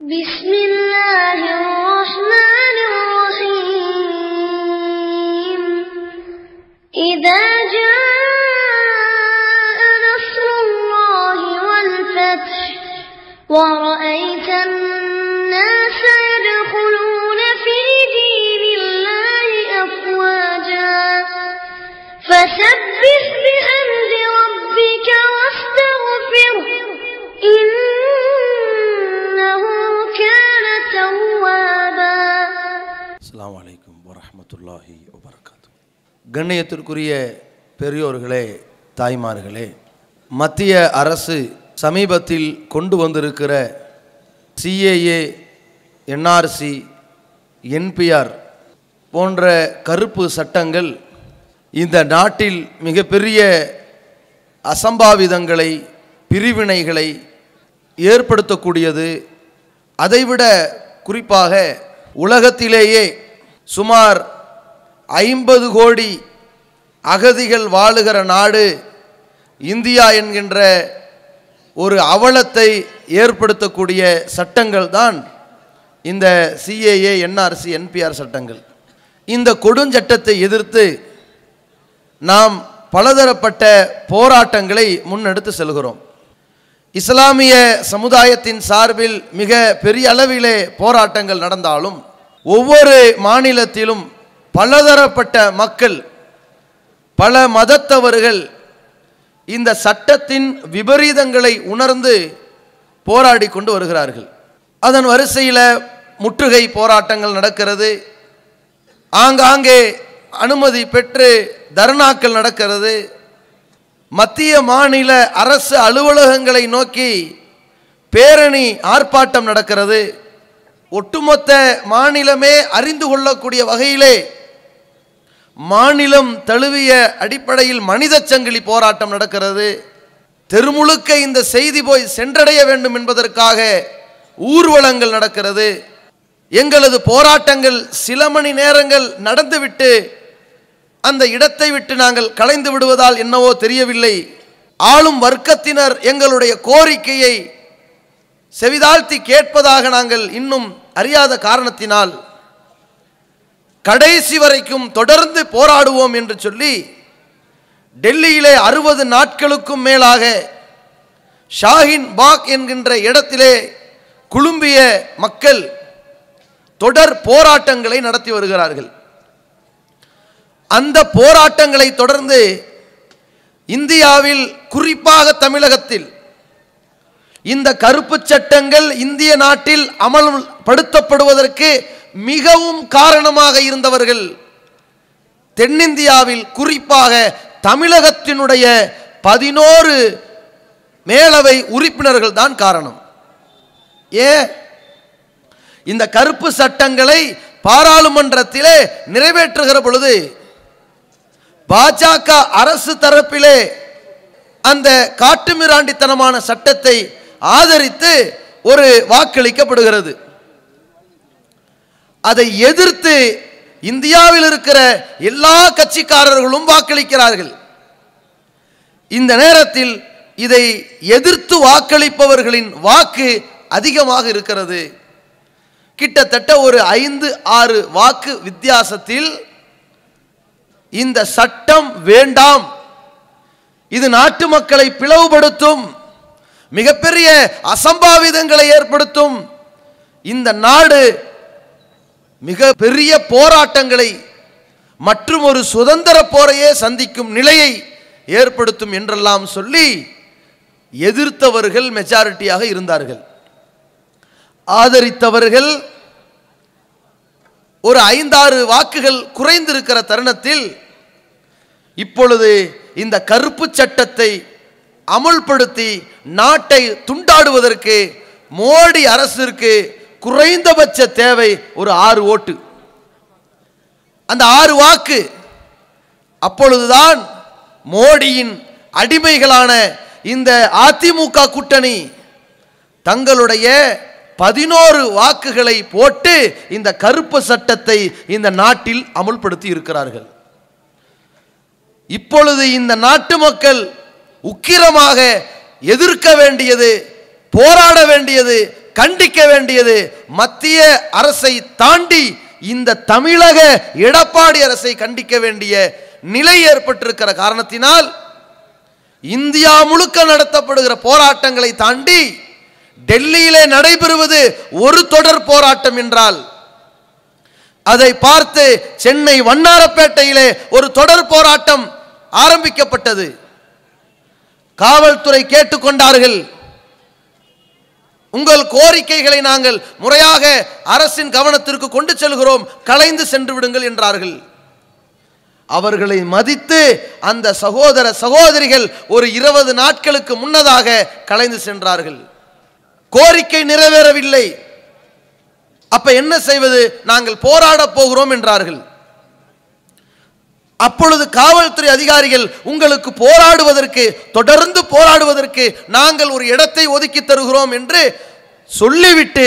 بسم الله الرحمن الرحيم إذا جاء نصر الله والفتح ورأيت வரமத்துல்லாஹி வபரகாத்து கண்ணியத்திற்குரிய பெரியோர்களே தாய்மார்களே மத்திய அரசு சமீபத்தில் கொண்டு வந்திருக்கிற சிஏஏ என்ஆர்சி என்பிஆர் போன்ற கருப்பு சட்டங்கள் இந்த நாட்டில் மிகப்பெரிய அசம்பாவிதங்களை பிரிவினைகளை ஏற்படுத்தக்கூடியது அதைவிட குறிப்பாக உலகத்திலேயே சுமார் ஐம்பது கோடி அகதிகள் வாழுகிற நாடு இந்தியா என்கின்ற ஒரு அவலத்தை ஏற்படுத்தக்கூடிய சட்டங்கள் தான் இந்த சிஏஏ என்ஆர்சி என்பிஆர் சட்டங்கள் இந்த கொடுஞ்சட்டத்தை எதிர்த்து நாம் பலதரப்பட்ட போராட்டங்களை முன்னெடுத்து செல்கிறோம் இஸ்லாமிய சமுதாயத்தின் சார்பில் மிக பெரிய அளவிலே போராட்டங்கள் நடந்தாலும் ஒவ்வொரு மாநிலத்திலும் பலதரப்பட்ட மக்கள் பல மதத்தவர்கள் இந்த சட்டத்தின் விபரீதங்களை உணர்ந்து போராடி கொண்டு வருகிறார்கள் அதன் வரிசையில் முற்றுகை போராட்டங்கள் நடக்கிறது ஆங்காங்கே அனுமதி பெற்று தர்ணாக்கள் நடக்கிறது மத்திய மாநில அரசு அலுவலகங்களை நோக்கி பேரணி ஆர்ப்பாட்டம் நடக்கிறது ஒட்டுமொத்த மாநிலமே அறிந்து கொள்ளக்கூடிய வகையிலே மாநிலம் தழுவிய அடிப்படையில் மனித சங்கிலி போராட்டம் நடக்கிறது தெருமுழுக்க இந்த செய்தி போய் சென்றடைய வேண்டும் என்பதற்காக ஊர்வலங்கள் நடக்கிறது எங்களது போராட்டங்கள் சில மணி நேரங்கள் நடந்துவிட்டு அந்த இடத்தை விட்டு நாங்கள் கலைந்து விடுவதால் என்னவோ தெரியவில்லை ஆளும் வர்க்கத்தினர் எங்களுடைய கோரிக்கையை செவிதாழ்த்தி கேட்பதாக நாங்கள் இன்னும் அறியாத காரணத்தினால் கடைசி வரைக்கும் தொடர்ந்து போராடுவோம் என்று சொல்லி டெல்லியிலே அறுபது நாட்களுக்கும் மேலாக ஷாஹின் பாக் என்கின்ற இடத்திலே குழும்பிய மக்கள் தொடர் போராட்டங்களை நடத்தி வருகிறார்கள் அந்த போராட்டங்களை தொடர்ந்து இந்தியாவில் குறிப்பாக தமிழகத்தில் இந்த கருப்பு சட்டங்கள் இந்திய நாட்டில் அமல்படுத்தப்படுவதற்கு மிகவும் காரணமாக இருந்தவர்கள் தென்னிந்தியாவில் குறிப்பாக தமிழகத்தினுடைய பதினோரு மேலவை உறுப்பினர்கள் தான் காரணம் ஏ இந்த கருப்பு சட்டங்களை பாராளுமன்றத்திலே நிறைவேற்றுகிற பொழுது பாஜக அரசு தரப்பிலே அந்த காட்டுமிராண்டித்தனமான சட்டத்தை ஆதரித்து ஒரு வாக்களிக்கப்படுகிறது அதை எதிர்த்து இந்தியாவில் இருக்கிற எல்லா கட்சிக்காரர்களும் வாக்களிக்கிறார்கள் இந்த நேரத்தில் இதை எதிர்த்து வாக்களிப்பவர்களின் வாக்கு அதிகமாக இருக்கிறது கிட்டத்தட்ட ஒரு ஐந்து ஆறு வாக்கு வித்தியாசத்தில் இந்த சட்டம் வேண்டாம் இது நாட்டு மக்களை பிளவுபடுத்தும் மிகப்பெரிய அசம்பாவிதங்களை ஏற்படுத்தும் இந்த நாடு மிக பெரிய போராட்டங்களை மற்றும் ஒரு சுதந்திர போரையே சந்திக்கும் நிலையை ஏற்படுத்தும் என்றெல்லாம் சொல்லி எதிர்த்தவர்கள் மெஜாரிட்டியாக இருந்தார்கள் ஆதரித்தவர்கள் ஒரு ஐந்தாறு வாக்குகள் குறைந்திருக்கிற தருணத்தில் இப்பொழுது இந்த கருப்பு சட்டத்தை அமுல்படுத்தி நாட்டை துண்டாடுவதற்கு மோடி அரசிற்கு குறைந்தபட்ச தேவை ஒரு ஆறு ஓட்டு அந்த ஆறு வாக்கு அப்பொழுதுதான் மோடியின் அடிமைகளான இந்த அதிமுக கூட்டணி தங்களுடைய பதினோரு வாக்குகளை போட்டு இந்த கருப்பு சட்டத்தை இந்த நாட்டில் அமுல்படுத்தி இருக்கிறார்கள் இப்பொழுது இந்த நாட்டு மக்கள் உக்கிரமாக எதிர்க்க வேண்டியது போராட வேண்டியது கண்டிக்க வேண்டியது மத்திய அரசை தாண்டி இந்த தமிழக எடப்பாடி அரசை கண்டிக்க வேண்டிய நிலை ஏற்பட்டிருக்கிற காரணத்தினால் இந்தியா முழுக்க நடத்தப்படுகிற போராட்டங்களை தாண்டி டெல்லியிலே நடைபெறுவது ஒரு தொடர் போராட்டம் என்றால் அதை பார்த்து சென்னை வண்ணாரப்பேட்டையிலே ஒரு தொடர் போராட்டம் ஆரம்பிக்கப்பட்டது காவல்துறை கேட்டுக்கொண்டார்கள் உங்கள் கோரிக்கைகளை நாங்கள் முறையாக அரசின் கவனத்திற்கு கொண்டு செல்கிறோம் கலைந்து சென்று விடுங்கள் என்றார்கள் அவர்களை மதித்து அந்த சகோதர சகோதரிகள் ஒரு இருபது நாட்களுக்கு முன்னதாக கலைந்து சென்றார்கள் கோரிக்கை நிறைவேறவில்லை அப்ப என்ன செய்வது நாங்கள் போராடப் போகிறோம் என்றார்கள் அப்பொழுது காவல்துறை அதிகாரிகள் உங்களுக்கு போராடுவதற்கு தொடர்ந்து போராடுவதற்கு நாங்கள் ஒரு இடத்தை ஒதுக்கி தருகிறோம் என்று சொல்லிவிட்டு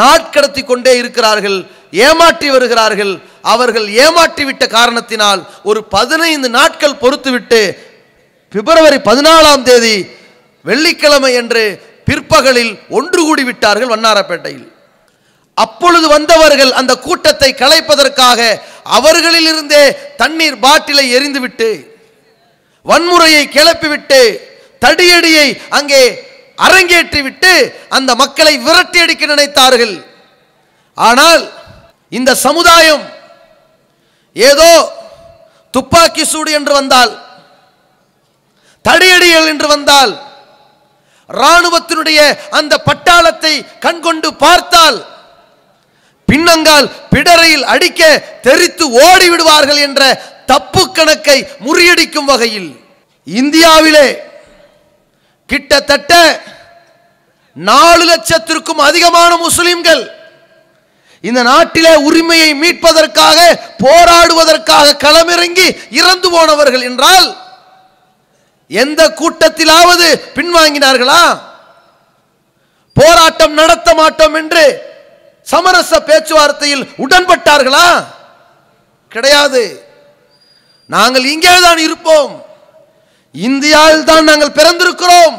நாட்கடத்தி கொண்டே இருக்கிறார்கள் ஏமாற்றி வருகிறார்கள் அவர்கள் ஏமாற்றிவிட்ட காரணத்தினால் ஒரு பதினைந்து நாட்கள் பொறுத்துவிட்டு பிப்ரவரி பதினாலாம் தேதி வெள்ளிக்கிழமை என்று பிற்பகலில் ஒன்று கூடிவிட்டார்கள் வண்ணாரப்பேட்டையில் அப்பொழுது வந்தவர்கள் அந்த கூட்டத்தை கலைப்பதற்காக அவர்களிலிருந்தே தண்ணீர் பாட்டிலை எரிந்துவிட்டு வன்முறையை கிளப்பிவிட்டு தடியடியை அங்கே அரங்கேற்றிவிட்டு அந்த மக்களை விரட்டி அடிக்க நினைத்தார்கள் ஆனால் இந்த சமுதாயம் ஏதோ துப்பாக்கி சூடு என்று வந்தால் தடியடிகள் என்று வந்தால் இராணுவத்தினுடைய அந்த பட்டாளத்தை கண்கொண்டு பார்த்தால் பின்னங்கால் பிடரையில் அடிக்க தெரித்து ஓடி விடுவார்கள் என்ற தப்பு கணக்கை முறியடிக்கும் வகையில் இந்தியாவிலே கிட்டத்தட்ட நாலு லட்சத்திற்கும் அதிகமான முஸ்லிம்கள் இந்த நாட்டிலே உரிமையை மீட்பதற்காக போராடுவதற்காக களமிறங்கி இறந்து போனவர்கள் என்றால் எந்த கூட்டத்திலாவது பின்வாங்கினார்களா போராட்டம் நடத்த மாட்டோம் என்று சமரச பேச்சுவார்த்தையில் உடன்பட்டார்களா கிடையாது நாங்கள் இங்கே தான் இருப்போம் இந்தியாவில் தான் நாங்கள் பிறந்திருக்கிறோம்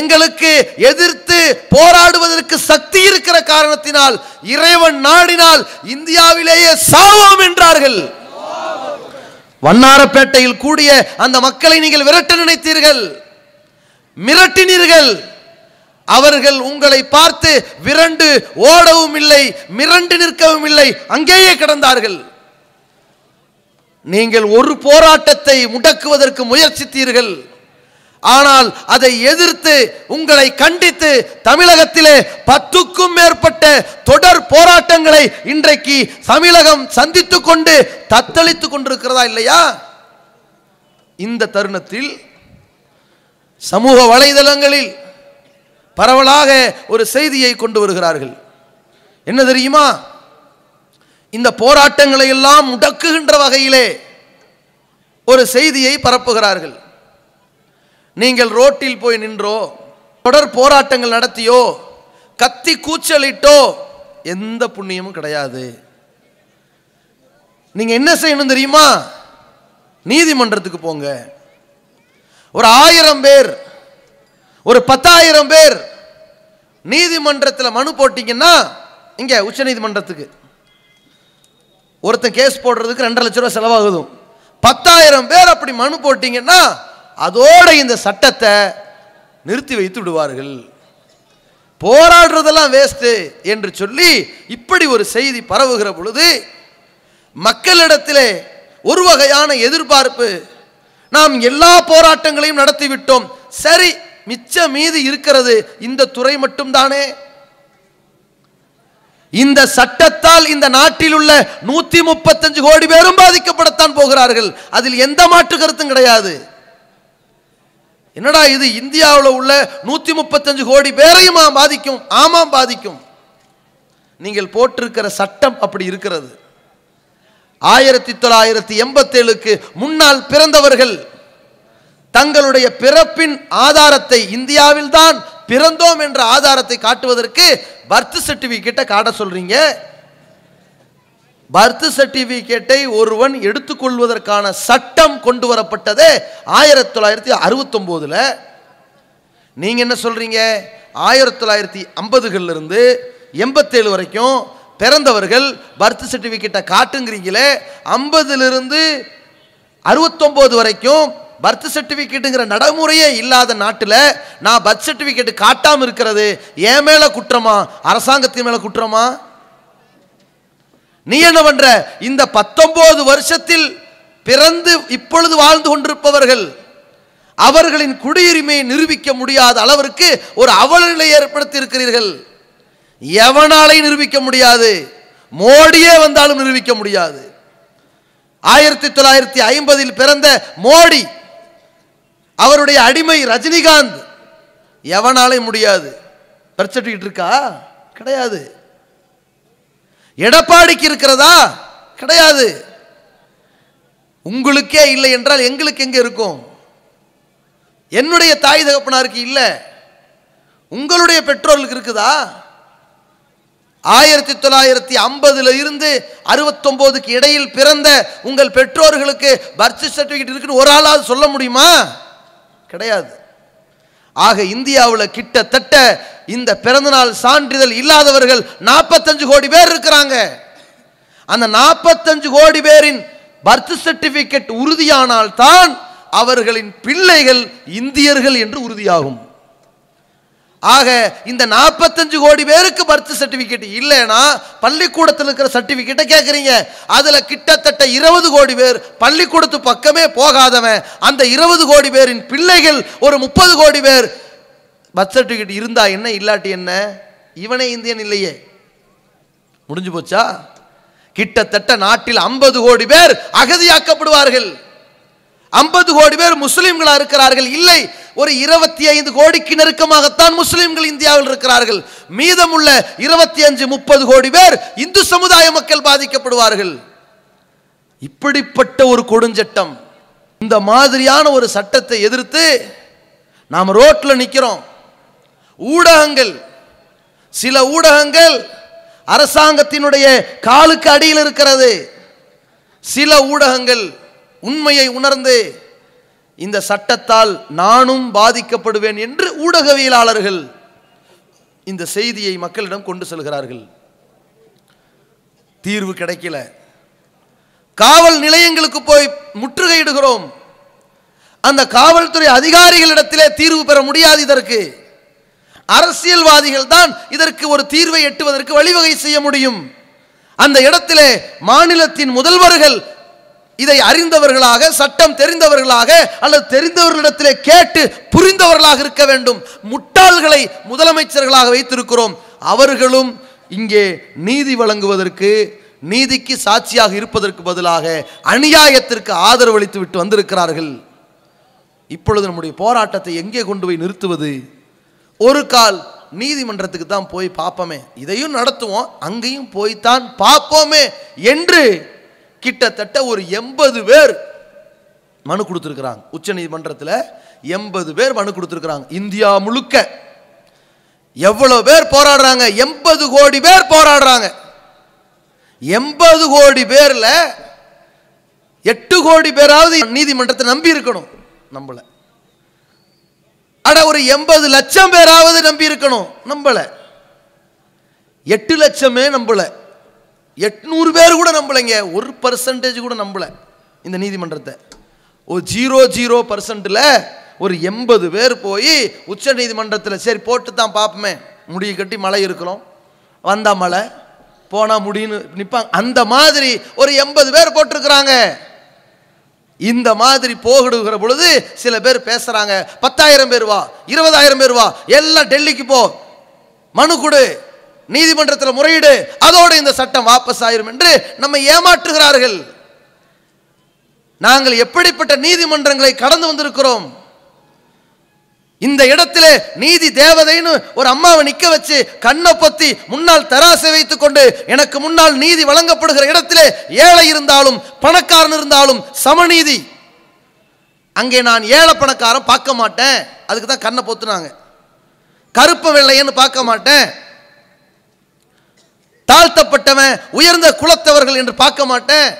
எங்களுக்கு எதிர்த்து போராடுவதற்கு சக்தி இருக்கிற காரணத்தினால் இறைவன் நாடினால் இந்தியாவிலேயே சாவோம் என்றார்கள் வண்ணாரப்பேட்டையில் கூடிய அந்த மக்களை நீங்கள் விரட்ட நினைத்தீர்கள் மிரட்டினீர்கள் அவர்கள் உங்களை பார்த்து விரண்டு ஓடவும் இல்லை மிரண்டு நிற்கவும் இல்லை அங்கேயே கிடந்தார்கள் நீங்கள் ஒரு போராட்டத்தை முடக்குவதற்கு முயற்சித்தீர்கள் ஆனால் அதை எதிர்த்து உங்களை கண்டித்து தமிழகத்திலே பத்துக்கும் மேற்பட்ட தொடர் போராட்டங்களை இன்றைக்கு தமிழகம் சந்தித்துக் கொண்டு தத்தளித்துக் கொண்டிருக்கிறதா இல்லையா இந்த தருணத்தில் சமூக வலைதளங்களில் பரவலாக ஒரு செய்தியை கொண்டு வருகிறார்கள் என்ன தெரியுமா இந்த போராட்டங்களை எல்லாம் முடக்குகின்ற வகையிலே ஒரு செய்தியை பரப்புகிறார்கள் நீங்கள் ரோட்டில் போய் நின்றோ தொடர் போராட்டங்கள் நடத்தியோ கத்தி கூச்சலிட்டோ எந்த புண்ணியமும் கிடையாது நீங்கள் என்ன செய்யணும் தெரியுமா நீதிமன்றத்துக்கு போங்க ஒரு ஆயிரம் பேர் ஒரு பத்தாயிரம் பேர் நீதிமன்றத்தில் மனு போட்டிங்கன்னா இங்கே உச்ச நீதிமன்றத்துக்கு ஒருத்தன் கேஸ் போடுறதுக்கு ரெண்டரை லட்ச ரூபா செலவாகுதும் பத்தாயிரம் பேர் அப்படி மனு போட்டிங்கன்னா அதோட இந்த சட்டத்தை நிறுத்தி வைத்து விடுவார்கள் போராடுறதெல்லாம் வேஸ்ட்டு என்று சொல்லி இப்படி ஒரு செய்தி பரவுகிற பொழுது மக்களிடத்திலே ஒரு வகையான எதிர்பார்ப்பு நாம் எல்லா போராட்டங்களையும் நடத்திவிட்டோம் சரி மிச்ச மீது இருக்கிறது இந்த துறை மட்டும்தானே இந்த சட்டத்தால் இந்த நாட்டில் உள்ள நூத்தி முப்பத்தஞ்சு கோடி பேரும் பாதிக்கப்படத்தான் போகிறார்கள் அதில் எந்த மாற்று கருத்தும் கிடையாது என்னடா இது இந்தியாவில் உள்ள நூத்தி முப்பத்தஞ்சு கோடி பேரையும் பாதிக்கும் ஆமாம் பாதிக்கும் நீங்கள் போட்டிருக்கிற சட்டம் அப்படி இருக்கிறது ஆயிரத்தி தொள்ளாயிரத்தி எண்பத்தேழுக்கு முன்னால் பிறந்தவர்கள் தங்களுடைய பிறப்பின் ஆதாரத்தை இந்தியாவில் தான் பிறந்தோம் என்ற ஆதாரத்தை காட்டுவதற்கு பர்த் சர்டிபிகேட்டை காட்ட சொல்றீங்க பர்த் சர்டிபிகேட்டை ஒருவன் எடுத்துக்கொள்வதற்கான சட்டம் கொண்டு வரப்பட்டது ஆயிரத்தி தொள்ளாயிரத்தி அறுபத்தொம்போதில் நீங்கள் என்ன சொல்கிறீங்க ஆயிரத்தி தொள்ளாயிரத்தி இருந்து எண்பத்தேழு வரைக்கும் பிறந்தவர்கள் பர்த் சர்டிஃபிகேட்டை காட்டுங்கிறீங்களே ஐம்பதுலேருந்து அறுபத்தொம்போது வரைக்கும் பர்த் சர்டிஃபிகேட்டுங்கிற நடைமுறையே இல்லாத நாட்டில் நான் பர்த் சர்டிஃபிகேட்டு காட்டாமல் இருக்கிறது என் மேலே குற்றமா அரசாங்கத்தின் மேலே குற்றமா நீ என்ன பண்ற இந்த பத்தொன்பது வருஷத்தில் பிறந்து இப்பொழுது வாழ்ந்து கொண்டிருப்பவர்கள் அவர்களின் குடியுரிமையை நிரூபிக்க முடியாத அளவிற்கு ஒரு அவலநிலை ஏற்படுத்தி இருக்கிறீர்கள் எவனாலையும் நிரூபிக்க முடியாது மோடியே வந்தாலும் நிரூபிக்க முடியாது ஆயிரத்தி தொள்ளாயிரத்தி ஐம்பதில் பிறந்த மோடி அவருடைய அடிமை ரஜினிகாந்த் எவனாலே முடியாது பறிச்சுட்டு இருக்கா கிடையாது எடப்பாடிக்கு இருக்கிறதா கிடையாது உங்களுக்கே இல்லை என்றால் எங்களுக்கு எங்கே இருக்கும் என்னுடைய தாய் தகப்பனாருக்கு இல்லை உங்களுடைய பெற்றோர்களுக்கு இருக்குதா ஆயிரத்தி தொள்ளாயிரத்தி ஐம்பதுல இருந்து அறுபத்தொம்போதுக்கு இடையில் பிறந்த உங்கள் பெற்றோர்களுக்கு பர்த் சர்டிஃபிகேட் இருக்குன்னு ஒரு ஆளாவது சொல்ல முடியுமா கிடையாது ஆக இந்தியாவில் கிட்டத்தட்ட இந்த பிறந்தநாள் சான்றிதழ் இல்லாதவர்கள் நாற்பத்தஞ்சு கோடி பேர் இருக்கிறாங்க அந்த நாற்பத்தஞ்சு கோடி பேரின் பர்த் சர்டிபிகேட் உறுதியானால் தான் அவர்களின் பிள்ளைகள் இந்தியர்கள் என்று உறுதியாகும் ஆக இந்த நாற்பத்தஞ்சு கோடி பேருக்கு பர்த் சர்டிஃபிகேட் இல்லைன்னா பள்ளிக்கூடத்தில் இருக்கிற சர்டிஃபிகேட்டை கேட்குறீங்க அதில் கிட்டத்தட்ட இருபது கோடி பேர் பள்ளிக்கூடத்து பக்கமே போகாதவன் அந்த இருபது கோடி பேரின் பிள்ளைகள் ஒரு முப்பது கோடி பேர் பர்த் சர்டிஃபிகேட் இருந்தா என்ன இல்லாட்டி என்ன இவனே இந்தியன் இல்லையே முடிஞ்சு போச்சா கிட்டத்தட்ட நாட்டில் ஐம்பது கோடி பேர் அகதியாக்கப்படுவார்கள் ஐம்பது கோடி பேர் முஸ்லீம்களாக இருக்கிறார்கள் இல்லை ஒரு இருபத்தி ஐந்து கோடிக்கு நெருக்கமாகத்தான் முஸ்லிம்கள் இந்தியாவில் இருக்கிறார்கள் மீதமுள்ள இருபத்தி அஞ்சு முப்பது கோடி பேர் இந்து சமுதாய மக்கள் பாதிக்கப்படுவார்கள் இப்படிப்பட்ட ஒரு கொடுஞ்சட்டம் இந்த மாதிரியான ஒரு சட்டத்தை எதிர்த்து நாம் ரோட்டில் நிற்கிறோம் ஊடகங்கள் சில ஊடகங்கள் அரசாங்கத்தினுடைய காலுக்கு அடியில் இருக்கிறது சில ஊடகங்கள் உண்மையை உணர்ந்து இந்த சட்டத்தால் நானும் பாதிக்கப்படுவேன் என்று ஊடகவியலாளர்கள் இந்த செய்தியை மக்களிடம் கொண்டு செல்கிறார்கள் தீர்வு கிடைக்கல காவல் நிலையங்களுக்கு போய் முற்றுகையிடுகிறோம் அந்த காவல்துறை அதிகாரிகளிடத்திலே தீர்வு பெற முடியாது இதற்கு அரசியல்வாதிகள் தான் இதற்கு ஒரு தீர்வை எட்டுவதற்கு வழிவகை செய்ய முடியும் அந்த இடத்திலே மாநிலத்தின் முதல்வர்கள் இதை அறிந்தவர்களாக சட்டம் தெரிந்தவர்களாக அல்லது தெரிந்தவர்களிடத்திலே கேட்டு புரிந்தவர்களாக இருக்க வேண்டும் முட்டாள்களை முதலமைச்சர்களாக வைத்திருக்கிறோம் அவர்களும் இங்கே நீதி வழங்குவதற்கு நீதிக்கு சாட்சியாக இருப்பதற்கு பதிலாக அநியாயத்திற்கு ஆதரவளித்து விட்டு வந்திருக்கிறார்கள் இப்பொழுது நம்முடைய போராட்டத்தை எங்கே கொண்டு போய் நிறுத்துவது ஒரு கால் நீதிமன்றத்துக்கு தான் போய் பார்ப்போமே இதையும் நடத்துவோம் அங்கேயும் போய்த்தான் பார்ப்போமே என்று கிட்டத்தட்ட ஒரு எண்பது பேர் மனு கொடுத்துருக்குறாங்க உச்ச நீதிமன்றத்தில் எண்பது பேர் மனு கொடுத்துருக்குறாங்க இந்தியா முழுக்க எவ்வளோ பேர் போராடுறாங்க எண்பது கோடி பேர் போராடுறாங்க எண்பது கோடி பேரில் எட்டு கோடி பேராவது நீதிமன்றத்தை நம்பி இருக்கணும் நம்மளை அட ஒரு எண்பது லட்சம் பேராவது நம்பி இருக்கணும் நம்மளை எட்டு லட்சமே நம்மளை எட்நூறு பேர் கூட நம்பலைங்க ஒரு பர்சன்டேஜ் கூட நம்பலை இந்த நீதிமன்றத்தை ஒரு ஜீரோ ஜீரோ பர்சன்டில் ஒரு எண்பது பேர் போய் உச்ச நீதிமன்றத்தில் சரி போட்டு தான் பார்ப்போமே முடிய கட்டி மழை இருக்கிறோம் வந்தால் மழை போனால் முடின்னு நிற்பாங்க அந்த மாதிரி ஒரு எண்பது பேர் போட்டிருக்கிறாங்க இந்த மாதிரி போகிடுகிற பொழுது சில பேர் பேசுகிறாங்க பத்தாயிரம் பேர் வா இருபதாயிரம் பேர் வா எல்லாம் டெல்லிக்கு போ மனு கொடு நீதிமன்றத்தில் முறையீடு அதோடு இந்த சட்டம் வாபஸ் ஆயிரும் என்று நம்ம ஏமாற்றுகிறார்கள் நாங்கள் எப்படிப்பட்ட நீதிமன்றங்களை கடந்து வந்திருக்கிறோம் இந்த இடத்துல நீதி தேவதைன்னு ஒரு அம்மாவை நிக்க வச்சு கண்ணை பொத்தி முன்னால் தராசை வைத்துக் கொண்டு எனக்கு முன்னால் நீதி வழங்கப்படுகிற இடத்துல ஏழை இருந்தாலும் பணக்காரன் இருந்தாலும் சமநீதி அங்கே நான் ஏழை பணக்காரன் பார்க்க மாட்டேன் அதுக்கு தான் கண்ணை பொத்துனாங்க கருப்பு வெள்ளையன்னு பார்க்க மாட்டேன் தாழ்த்தப்பட்டவன் உயர்ந்த குலத்தவர்கள் என்று பார்க்க மாட்டேன்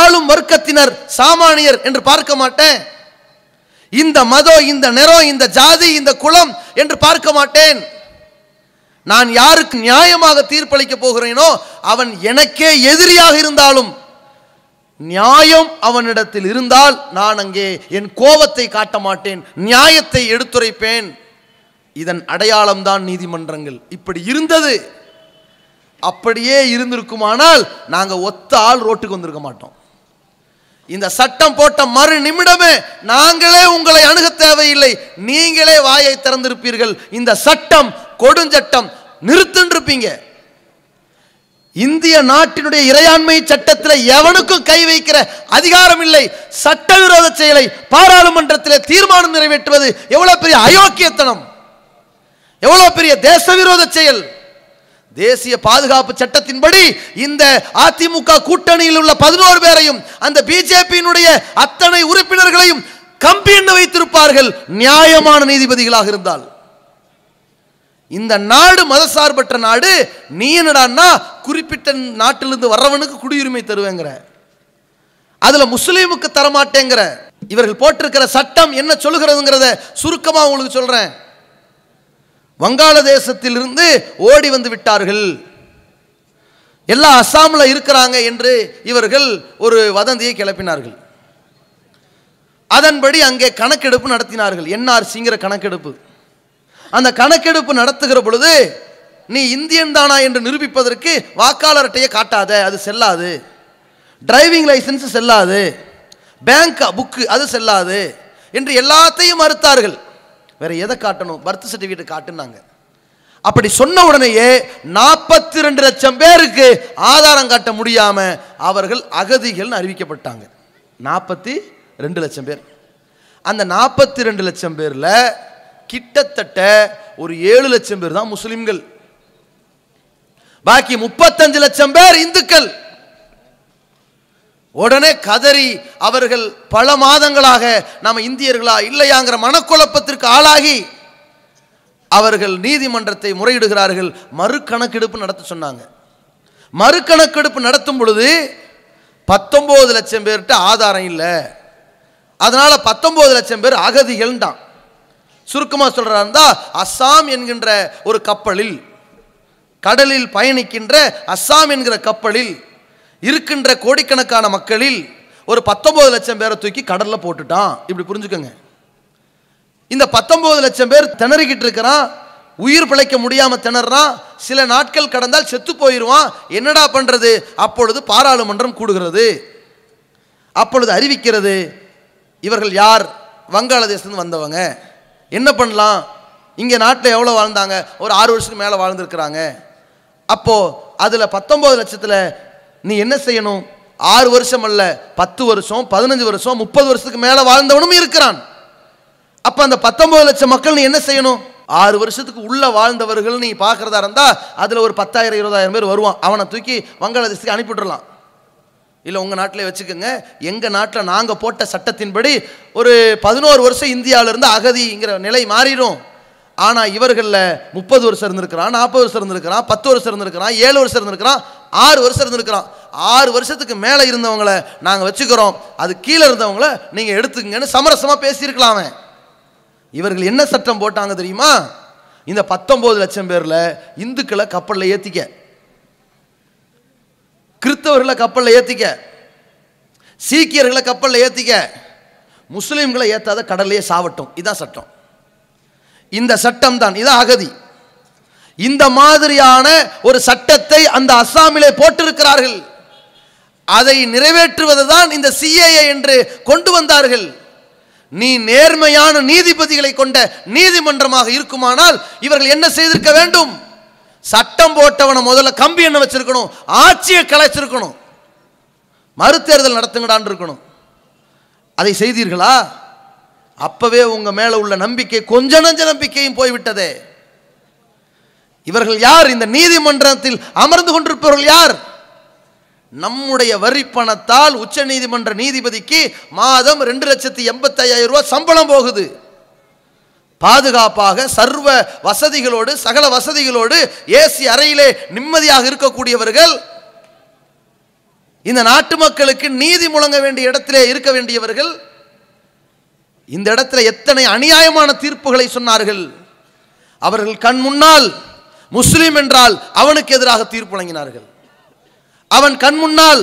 ஆளும் வர்க்கத்தினர் சாமானியர் என்று பார்க்க மாட்டேன் இந்த மதம் இந்த நிறம் இந்த ஜாதி இந்த குலம் என்று பார்க்க மாட்டேன் நான் யாருக்கு நியாயமாக தீர்ப்பளிக்க போகிறேனோ அவன் எனக்கே எதிரியாக இருந்தாலும் நியாயம் அவனிடத்தில் இருந்தால் நான் அங்கே என் கோபத்தை காட்ட மாட்டேன் நியாயத்தை எடுத்துரைப்பேன் இதன் அடையாளம்தான் நீதிமன்றங்கள் இப்படி இருந்தது அப்படியே இருந்திருக்குமானால் நாங்கள் ஒத்த ஆள் ரோட்டுக்கு வந்திருக்க மாட்டோம் இந்த சட்டம் போட்ட மறு நிமிடமே நாங்களே உங்களை அணுக தேவையில்லை நீங்களே வாயை திறந்திருப்பீர்கள் இந்த சட்டம் கொடுஞ்சட்டம் நிறுத்திருப்பீங்க இந்திய நாட்டினுடைய இறையாண்மை சட்டத்தில் எவனுக்கும் கை வைக்கிற அதிகாரம் இல்லை சட்டவிரோத செயலை பாராளுமன்றத்தில் தீர்மானம் நிறைவேற்றுவது எவ்வளவு பெரிய அயோக்கியத்தனம் எவ்வளவு பெரிய தேச விரோத செயல் தேசிய பாதுகாப்பு சட்டத்தின்படி இந்த அதிமுக கூட்டணியில் உள்ள பதினோரு பேரையும் அந்த பிஜேபியினுடைய அத்தனை உறுப்பினர்களையும் கம்பி என்று வைத்திருப்பார்கள் நியாயமான நீதிபதிகளாக இருந்தால் இந்த நாடு மதசார்பற்ற நாடு நீ என்னடான்னா குறிப்பிட்ட நாட்டிலிருந்து வர்றவனுக்கு குடியுரிமை தருவேங்கிற அதுல முஸ்லீமுக்கு தரமாட்டேங்கிற இவர்கள் போட்டிருக்கிற சட்டம் என்ன சொல்லுகிறதுங்கிறத சுருக்கமா உங்களுக்கு சொல்றேன் வங்காளதேசத்திலிருந்து ஓடி வந்து விட்டார்கள் எல்லாம் அஸ்ஸாமில் இருக்கிறாங்க என்று இவர்கள் ஒரு வதந்தியை கிளப்பினார்கள் அதன்படி அங்கே கணக்கெடுப்பு நடத்தினார்கள் என்ஆர்சிங்கிற கணக்கெடுப்பு அந்த கணக்கெடுப்பு நடத்துகிற பொழுது நீ இந்தியன் தானா என்று நிரூபிப்பதற்கு வாக்காளர் அட்டையை காட்டாத அது செல்லாது டிரைவிங் லைசன்ஸ் செல்லாது பேங்க் புக்கு அது செல்லாது என்று எல்லாத்தையும் மறுத்தார்கள் வேற எதை காட்டணும் பர்த் சர்டிஃபிகேட் காட்டுனாங்க அப்படி சொன்ன உடனேயே நாற்பத்தி ரெண்டு லட்சம் பேருக்கு ஆதாரம் காட்ட முடியாம அவர்கள் அகதிகள்னு அறிவிக்கப்பட்டாங்க நாற்பத்தி ரெண்டு லட்சம் பேர் அந்த நாற்பத்தி ரெண்டு லட்சம் பேரில் கிட்டத்தட்ட ஒரு ஏழு லட்சம் பேர் தான் முஸ்லிம்கள் பாக்கி முப்பத்தஞ்சு லட்சம் பேர் இந்துக்கள் உடனே கதறி அவர்கள் பல மாதங்களாக நாம் இந்தியர்களா இல்லையாங்கிற மனக்குழப்பத்திற்கு ஆளாகி அவர்கள் நீதிமன்றத்தை முறையிடுகிறார்கள் மறுக்கணக்கெடுப்பு நடத்த சொன்னாங்க மறுக்கணக்கெடுப்பு நடத்தும் பொழுது பத்தொம்போது லட்சம் பேர்கிட்ட ஆதாரம் இல்லை அதனால் பத்தொம்போது லட்சம் பேர் அகதிகள் தான் சுருக்கமாக சொல்கிறாருந்தா அஸ்ஸாம் என்கின்ற ஒரு கப்பலில் கடலில் பயணிக்கின்ற அஸ்ஸாம் என்கிற கப்பலில் இருக்கின்ற கோடிக்கணக்கான மக்களில் ஒரு பத்தொன்பது லட்சம் பேரை தூக்கி கடலில் போட்டுட்டான் இப்படி புரிஞ்சுக்கோங்க இந்த பத்தொன்பது லட்சம் பேர் திணறிக்கிட்டு இருக்கிறான் உயிர் பிழைக்க முடியாமல் திணறான் சில நாட்கள் கடந்தால் செத்து போயிடுவான் என்னடா பண்ணுறது அப்பொழுது பாராளுமன்றம் கூடுகிறது அப்பொழுது அறிவிக்கிறது இவர்கள் யார் வங்காளதேசத்துலேருந்து வந்தவங்க என்ன பண்ணலாம் இங்கே நாட்டில் எவ்வளோ வாழ்ந்தாங்க ஒரு ஆறு வருஷத்துக்கு மேலே வாழ்ந்துருக்குறாங்க அப்போது அதில் பத்தொம்பது லட்சத்தில் நீ என்ன செய்யணும் ஆறு வருஷம் அல்ல பத்து வருஷம் பதினஞ்சு வருஷம் முப்பது வருஷத்துக்கு மேலே வாழ்ந்தவனும் இருக்கிறான் அப்போ அந்த பத்தொன்பது லட்சம் மக்கள் நீ என்ன செய்யணும் ஆறு வருஷத்துக்கு உள்ளே வாழ்ந்தவர்கள் நீ பார்க்குறதா இருந்தால் அதில் ஒரு பத்தாயிரம் இருபதாயிரம் பேர் வருவான் அவனை தூக்கி வங்காளதேசத்துக்கு அனுப்பிவிடலாம் இல்லை உங்கள் நாட்டிலே வச்சுக்கோங்க எங்கள் நாட்டில் நாங்கள் போட்ட சட்டத்தின்படி ஒரு பதினோரு வருஷம் இந்தியாவிலேருந்து அகதிங்கிற நிலை மாறிடும் ஆனால் இவர்களில் முப்பது வருஷம் இருந்திருக்கிறான் நாற்பது வருஷம் இருந்திருக்கிறான் பத்து வருஷம் இருந்திருக்கிறான் ஏழு வருஷம் இருந்திருக்கிறான் ஆறு வருஷம் இருந்திருக்கிறான் ஆறு வருஷத்துக்கு மேலே இருந்தவங்கள நாங்கள் வச்சுக்கிறோம் அது கீழே இருந்தவங்கள நீங்கள் எடுத்துக்கங்கன்னு சமரசமாக பேசியிருக்கலாமே இவர்கள் என்ன சட்டம் போட்டாங்க தெரியுமா இந்த பத்தொம்போது லட்சம் பேரில் இந்துக்களை கப்பலில் ஏற்றிக்க கிறிஸ்தவர்களை கப்பலில் ஏற்றிக்க சீக்கியர்களை கப்பலில் ஏற்றிக்க முஸ்லீம்களை ஏற்றாத கடல்லையே சாவட்டும் இதான் சட்டம் இந்த சட்டம் தான் இதான் அகதி இந்த மாதிரியான ஒரு சட்டத்தை அந்த அஸ்ஸாமிலே போட்டிருக்கிறார்கள் அதை நிறைவேற்றுவது தான் இந்த சிஏஏ என்று கொண்டு வந்தார்கள் நீ நேர்மையான நீதிபதிகளை கொண்ட நீதிமன்றமாக இருக்குமானால் இவர்கள் என்ன செய்திருக்க வேண்டும் சட்டம் போட்டவனை முதல்ல கம்பி என்ன வச்சிருக்கணும் ஆட்சியை கலைச்சிருக்கணும் மறுதேர்தல் நடத்துங்கடான் இருக்கணும் அதை செய்தீர்களா அப்பவே உங்க மேல உள்ள நம்பிக்கை கொஞ்ச நஞ்ச நம்பிக்கையும் போய்விட்டதே இவர்கள் யார் இந்த நீதிமன்றத்தில் அமர்ந்து கொண்டிருப்பவர்கள் யார் நம்முடைய வரி பணத்தால் உச்ச நீதிமன்ற நீதிபதிக்கு மாதம் ரெண்டு லட்சத்தி எண்பத்தி ஐயாயிரம் ரூபாய் சம்பளம் போகுது பாதுகாப்பாக சர்வ வசதிகளோடு சகல வசதிகளோடு ஏசி அறையிலே நிம்மதியாக இருக்கக்கூடியவர்கள் இந்த நாட்டு மக்களுக்கு நீதி முழங்க வேண்டிய இடத்திலே இருக்க வேண்டியவர்கள் இந்த இடத்துல எத்தனை அநியாயமான தீர்ப்புகளை சொன்னார்கள் அவர்கள் கண் முன்னால் முஸ்லீம் என்றால் அவனுக்கு எதிராக தீர்ப்பு வழங்கினார்கள் அவன் கண் முன்னால்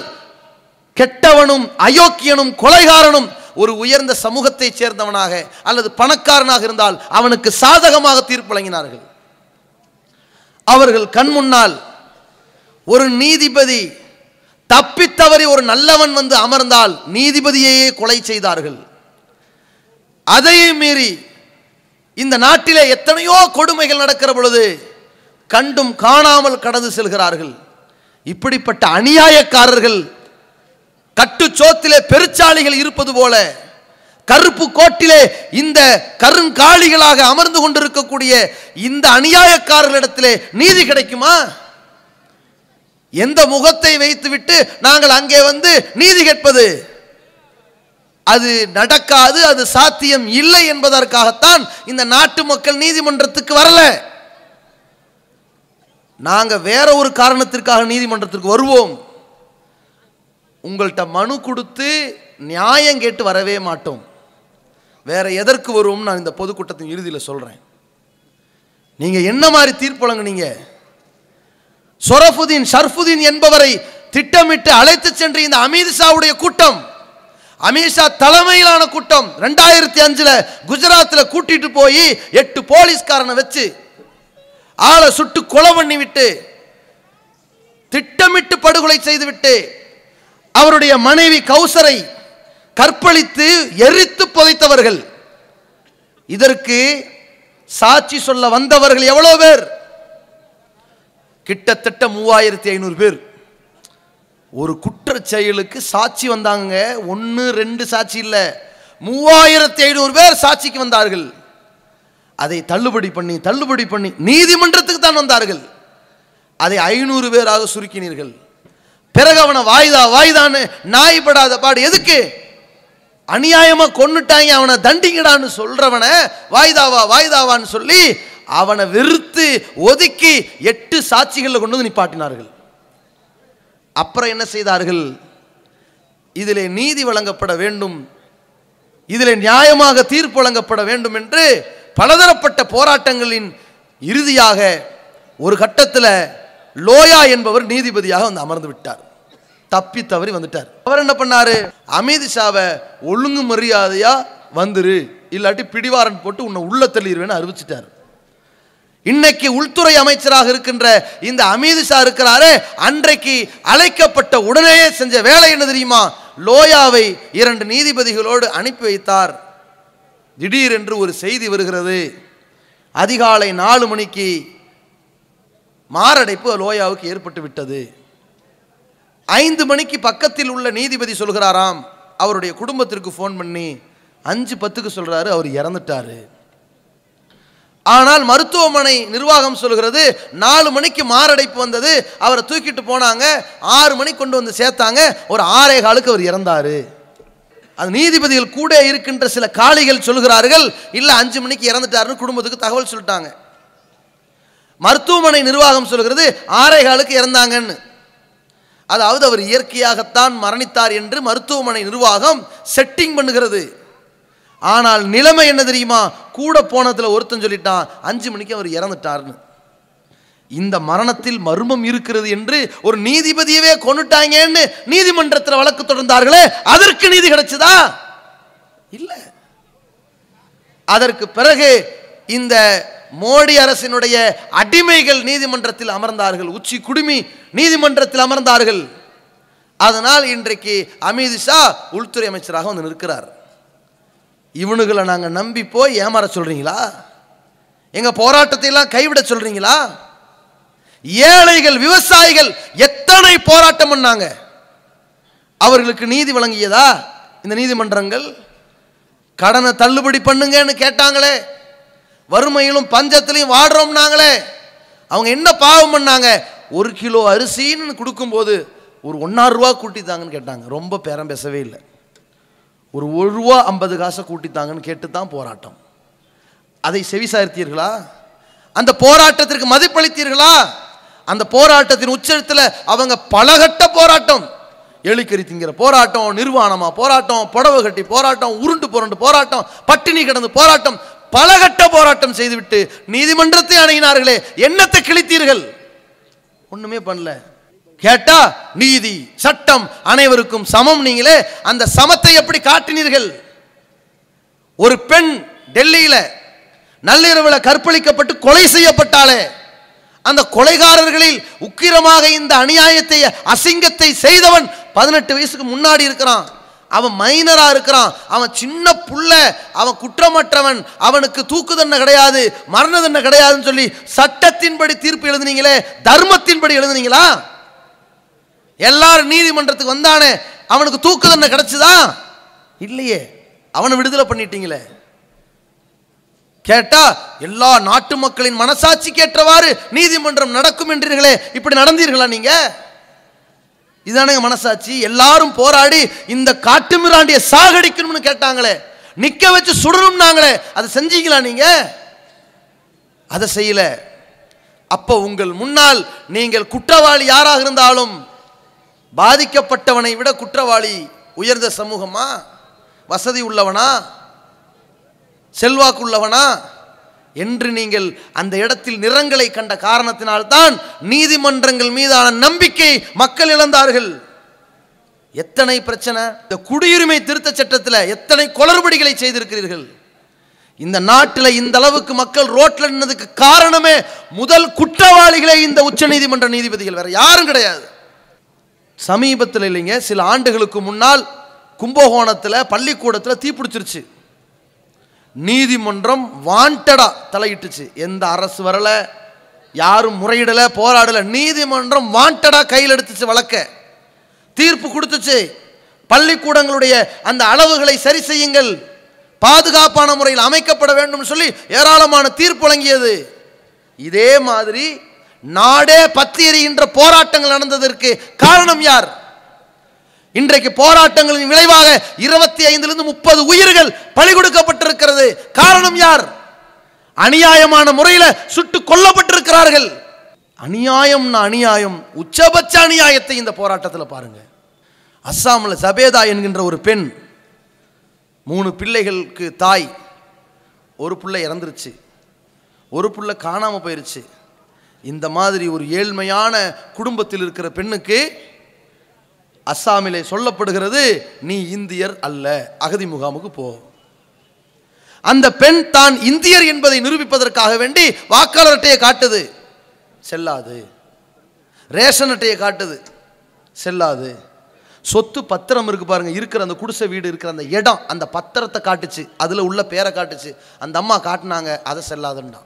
கெட்டவனும் அயோக்கியனும் கொலைகாரனும் ஒரு உயர்ந்த சமூகத்தைச் சேர்ந்தவனாக அல்லது பணக்காரனாக இருந்தால் அவனுக்கு சாதகமாக தீர்ப்பு வழங்கினார்கள் அவர்கள் கண் முன்னால் ஒரு நீதிபதி தப்பித்தவரை ஒரு நல்லவன் வந்து அமர்ந்தால் நீதிபதியையே கொலை செய்தார்கள் அதையே மீறி இந்த நாட்டிலே எத்தனையோ கொடுமைகள் நடக்கிற பொழுது கண்டும் காணாமல் கடந்து செல்கிறார்கள் இப்படிப்பட்ட அநியாயக்காரர்கள் கட்டு சோத்திலே பெருச்சாளிகள் இருப்பது போல கருப்பு கோட்டிலே இந்த கருங்காளிகளாக அமர்ந்து கொண்டிருக்கக்கூடிய இந்த அநியாயக்காரர்களிடத்திலே நீதி கிடைக்குமா எந்த முகத்தை வைத்துவிட்டு நாங்கள் அங்கே வந்து நீதி கேட்பது அது நடக்காது அது சாத்தியம் இல்லை என்பதற்காகத்தான் இந்த நாட்டு மக்கள் நீதிமன்றத்துக்கு வரல நாங்கள் வேற ஒரு காரணத்திற்காக நீதிமன்றத்திற்கு வருவோம் உங்கள்கிட்ட மனு கொடுத்து நியாயம் கேட்டு வரவே மாட்டோம் வேற எதற்கு வருவோம் நான் இந்த பொதுக்கூட்டத்தின் இறுதியில் சொல்கிறேன் நீங்கள் என்ன மாதிரி தீர்ப்பு வழங்குனீங்க சொரஃபுதீன் ஷர்ஃபுதீன் என்பவரை திட்டமிட்டு அழைத்து சென்ற இந்த அமித்ஷாவுடைய கூட்டம் அமித்ஷா தலைமையிலான கூட்டம் ரெண்டாயிரத்தி அஞ்சில் குஜராத்தில் கூட்டிட்டு போய் எட்டு போலீஸ்காரனை வச்சு ஆளை சுட்டு கொலை பண்ணிவிட்டு திட்டமிட்டு படுகொலை செய்துவிட்டு அவருடைய மனைவி கௌசரை கற்பழித்து எரித்து புதைத்தவர்கள் இதற்கு சாட்சி சொல்ல வந்தவர்கள் எவ்வளோ பேர் கிட்டத்தட்ட மூவாயிரத்தி ஐநூறு பேர் ஒரு குற்ற செயலுக்கு சாட்சி வந்தாங்க ஒன்று ரெண்டு சாட்சி இல்லை மூவாயிரத்தி ஐநூறு பேர் சாட்சிக்கு வந்தார்கள் அதை தள்ளுபடி பண்ணி தள்ளுபடி பண்ணி நீதிமன்றத்துக்கு தான் வந்தார்கள் அதை ஐநூறு பேராக சுருக்கினீர்கள் பிறகு அவனை வாய்தா வாய்தான்னு நாய்படாத பாடு எதுக்கு அநியாயமா கொண்டுட்டாங்க அவனை தண்டிங்கடான்னு சொல்றவனை வாய்தாவா வாய்தாவான்னு சொல்லி அவனை வெறுத்து ஒதுக்கி எட்டு சாட்சிகளில் கொண்டு வந்து நிப்பாட்டினார்கள் அப்புறம் என்ன செய்தார்கள் இதில் நீதி வழங்கப்பட வேண்டும் இதில் நியாயமாக தீர்ப்பு வழங்கப்பட வேண்டும் என்று பலதரப்பட்ட போராட்டங்களின் இறுதியாக ஒரு கட்டத்தில் லோயா என்பவர் நீதிபதியாக வந்து அமர்ந்து விட்டார் தப்பி தவறி வந்துட்டார் அவர் என்ன பண்ணாரு அமித்ஷாவை ஒழுங்கு மரியாதையா வந்துரு இல்லாட்டி பிடிவாரன் போட்டு உன்னை உள்ள தள்ளிடுவேன்னு அறிவிச்சிட்டார் இன்னைக்கு உள்துறை அமைச்சராக இருக்கின்ற இந்த ஷா இருக்கிறாரே அன்றைக்கு அழைக்கப்பட்ட உடனேயே செஞ்ச வேலை என்ன தெரியுமா லோயாவை இரண்டு நீதிபதிகளோடு அனுப்பி வைத்தார் திடீரென்று ஒரு செய்தி வருகிறது அதிகாலை நாலு மணிக்கு மாரடைப்பு லோயாவுக்கு ஏற்பட்டு விட்டது ஐந்து மணிக்கு பக்கத்தில் உள்ள நீதிபதி சொல்கிறாராம் அவருடைய குடும்பத்திற்கு ஃபோன் பண்ணி அஞ்சு பத்துக்கு சொல்கிறாரு அவர் இறந்துட்டார் ஆனால் மருத்துவமனை நிர்வாகம் சொல்கிறது நாலு மணிக்கு மாரடைப்பு வந்தது அவரை தூக்கிட்டு போனாங்க ஆறு மணிக்கு கொண்டு வந்து சேர்த்தாங்க ஒரு ஆறே காலுக்கு அவர் இறந்தார் அது நீதிபதிகள் கூட இருக்கின்ற சில காளிகள் சொல்கிறார்கள் இல்லை அஞ்சு மணிக்கு இறந்துட்டாருன்னு குடும்பத்துக்கு தகவல் சொல்லிட்டாங்க மருத்துவமனை நிர்வாகம் சொல்கிறது காலுக்கு இறந்தாங்கன்னு அதாவது அவர் இயற்கையாகத்தான் மரணித்தார் என்று மருத்துவமனை நிர்வாகம் செட்டிங் பண்ணுகிறது ஆனால் நிலைமை என்ன தெரியுமா கூட போனதில் ஒருத்தன் சொல்லிட்டான் அஞ்சு மணிக்கு அவர் இறந்துட்டார்னு இந்த மரணத்தில் மர்மம் இருக்கிறது என்று ஒரு நீதிபதியவே கொண்டுட்டாங்கன்னு நீதிமன்றத்தில் வழக்கு தொடர்ந்தார்களே அதற்கு நீதி கிடைச்சதா இல்லை அதற்கு பிறகு இந்த மோடி அரசினுடைய அடிமைகள் நீதிமன்றத்தில் அமர்ந்தார்கள் உச்சி குடுமி நீதிமன்றத்தில் அமர்ந்தார்கள் அதனால் இன்றைக்கு அமித்ஷா உள்துறை அமைச்சராக வந்து நிற்கிறார் இவனுகளை நாங்கள் நம்பி போய் ஏமாற சொல்றீங்களா எங்க போராட்டத்தை எல்லாம் கைவிட சொல்றீங்களா ஏழைகள் விவசாயிகள் எத்தனை போராட்டம் பண்ணாங்க அவர்களுக்கு நீதி வழங்கியதா இந்த நீதிமன்றங்கள் கடனை தள்ளுபடி பண்ணுங்கன்னு கேட்டாங்களே வறுமையிலும் பஞ்சத்திலையும் வாடுறோம்னாங்களே அவங்க என்ன பாவம் பண்ணாங்க ஒரு கிலோ அரிசின்னு கொடுக்கும்போது ஒரு ஒன்றாறு ரூபா கூட்டித்தாங்கன்னு கேட்டாங்க ரொம்ப பேரம் பேசவே இல்லை ஒரு ஒரு ரூபா ஐம்பது காசை கூட்டித்தாங்கன்னு கேட்டு தான் போராட்டம் அதை செவிசார்த்தீர்களா அந்த போராட்டத்திற்கு மதிப்பளித்தீர்களா அந்த போராட்டத்தின் உச்சத்தில் அவங்க பலகட்ட போராட்டம் எழுக்கரித்திங்கிற திங்கிற போராட்டம் நிர்வாணமா போராட்டம் புடவை கட்டி போராட்டம் உருண்டு புரண்டு போராட்டம் பட்டினி கிடந்து போராட்டம் பலகட்ட போராட்டம் செய்துவிட்டு நீதிமன்றத்தை அணுகினார்களே என்னத்தை கிழித்தீர்கள் ஒண்ணுமே பண்ணல கேட்டா நீதி சட்டம் அனைவருக்கும் சமம் நீங்களே அந்த சமத்தை எப்படி காட்டினீர்கள் ஒரு பெண் டெல்லியில நள்ளிரவில் கற்பழிக்கப்பட்டு கொலை செய்யப்பட்டாலே அந்த கொலைகாரர்களில் உக்கிரமாக இந்த அநியாயத்தை அசிங்கத்தை செய்தவன் பதினெட்டு வயசுக்கு முன்னாடி இருக்கிறான் அவன் மைனராக இருக்கிறான் அவன் சின்ன புள்ள அவன் குற்றமற்றவன் அவனுக்கு தூக்கு தண்டனை கிடையாது மரண தண்டனை கிடையாதுன்னு சொல்லி சட்டத்தின்படி தீர்ப்பு எழுதுனீங்களே தர்மத்தின்படி எழுதுனீங்களா எல்லாரும் நீதிமன்றத்துக்கு வந்தானே அவனுக்கு தூக்கு தண்டனை கிடைச்சதா இல்லையே அவனை விடுதலை பண்ணிட்டீங்களே கேட்டா எல்லா நாட்டு மக்களின் மனசாட்சி கேட்டவாறு நீதிமன்றம் நடக்கும் என்றீர்களே இப்படி நடந்தீர்களா நீங்க இதுதானே மனசாட்சி எல்லாரும் போராடி இந்த காட்டு மிராண்டிய சாகடிக்கணும்னு கேட்டாங்களே நிக்க வச்சு சுடணும் நாங்களே அதை செஞ்சீங்களா நீங்க அதை செய்யல அப்போ உங்கள் முன்னால் நீங்கள் குற்றவாளி யாராக இருந்தாலும் பாதிக்கப்பட்டவனை விட குற்றவாளி உயர்ந்த சமூகமா வசதி உள்ளவனா செல்வாக்குள்ளவனா என்று நீங்கள் அந்த இடத்தில் நிறங்களை கண்ட காரணத்தினால்தான் நீதிமன்றங்கள் மீதான நம்பிக்கை மக்கள் இழந்தார்கள் எத்தனை பிரச்சனை இந்த குடியுரிமை திருத்த சட்டத்தில் எத்தனை குளறுபடிகளை செய்திருக்கிறீர்கள் இந்த நாட்டில் இந்த அளவுக்கு மக்கள் ரோட்டில் நின்றதுக்கு காரணமே முதல் குற்றவாளிகளே இந்த உச்ச நீதிமன்ற நீதிபதிகள் வேற யாரும் கிடையாது சமீபத்தில் இல்லைங்க சில ஆண்டுகளுக்கு முன்னால் கும்பகோணத்தில் பள்ளிக்கூடத்தில் தீப்பிடிச்சிருச்சு நீதிமன்றம் வாண்டடா தலையிட்டுச்சு எந்த அரசு வரல யாரும் முறையிடலை போராடலை நீதிமன்றம் வாண்டடா கையில் எடுத்துச்சு வழக்க தீர்ப்பு கொடுத்துச்சு பள்ளிக்கூடங்களுடைய அந்த அளவுகளை சரி செய்யுங்கள் பாதுகாப்பான முறையில் அமைக்கப்பட வேண்டும் சொல்லி ஏராளமான தீர்ப்பு வழங்கியது இதே மாதிரி நாடே பத்தி எறிகின்ற போராட்டங்கள் நடந்ததற்கு காரணம் யார் இன்றைக்கு போராட்டங்களின் விளைவாக இருபத்தி ஐந்திலிருந்து முப்பது உயிர்கள் பழி கொடுக்கப்பட்டிருக்கிறது காரணம் யார் அநியாயமான முறையில் சுட்டு கொல்லப்பட்டிருக்கிறார்கள் அநியாயம்னா அநியாயம் உச்சபட்ச அநியாயத்தை இந்த போராட்டத்தில் பாருங்க அஸ்ஸாமில் சபேதா என்கின்ற ஒரு பெண் மூணு பிள்ளைகளுக்கு தாய் ஒரு பிள்ளை இறந்துருச்சு ஒரு பிள்ளை காணாமல் போயிருச்சு இந்த மாதிரி ஒரு ஏழ்மையான குடும்பத்தில் இருக்கிற பெண்ணுக்கு அஸ்ஸாமிலே சொல்லப்படுகிறது நீ இந்தியர் அல்ல அகதி முகாமுக்கு போ அந்த பெண் தான் இந்தியர் என்பதை நிரூபிப்பதற்காக வேண்டி வாக்காளர் அட்டையை காட்டுது செல்லாது ரேஷன் அட்டையை காட்டுது செல்லாது சொத்து பத்திரம் இருக்குது பாருங்கள் இருக்கிற அந்த குடிசை வீடு இருக்கிற அந்த இடம் அந்த பத்திரத்தை காட்டுச்சு அதில் உள்ள பேரை காட்டுச்சு அந்த அம்மா காட்டினாங்க அதை செல்லாதுன்னா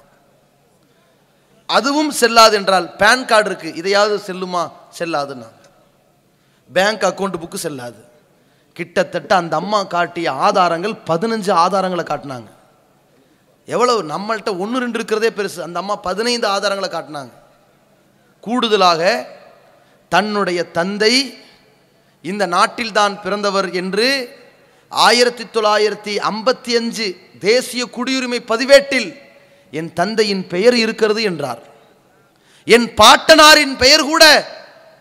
அதுவும் செல்லாது என்றால் பேன் கார்டு இருக்கு இதையாவது செல்லுமா செல்லாதுன்னா பேங்க் அக்கௌண்ட் புக்கு செல்லாது கிட்டத்தட்ட அந்த அம்மா காட்டிய ஆதாரங்கள் பதினஞ்சு ஆதாரங்களை காட்டினாங்க எவ்வளவு நம்மள்கிட்ட ஒன்று ரெண்டு இருக்கிறதே பெருசு அந்த அம்மா பதினைந்து ஆதாரங்களை காட்டினாங்க கூடுதலாக தன்னுடைய தந்தை இந்த நாட்டில் தான் பிறந்தவர் என்று ஆயிரத்தி தொள்ளாயிரத்தி ஐம்பத்தி அஞ்சு தேசிய குடியுரிமை பதிவேட்டில் என் தந்தையின் பெயர் இருக்கிறது என்றார் என் பாட்டனாரின் பெயர் கூட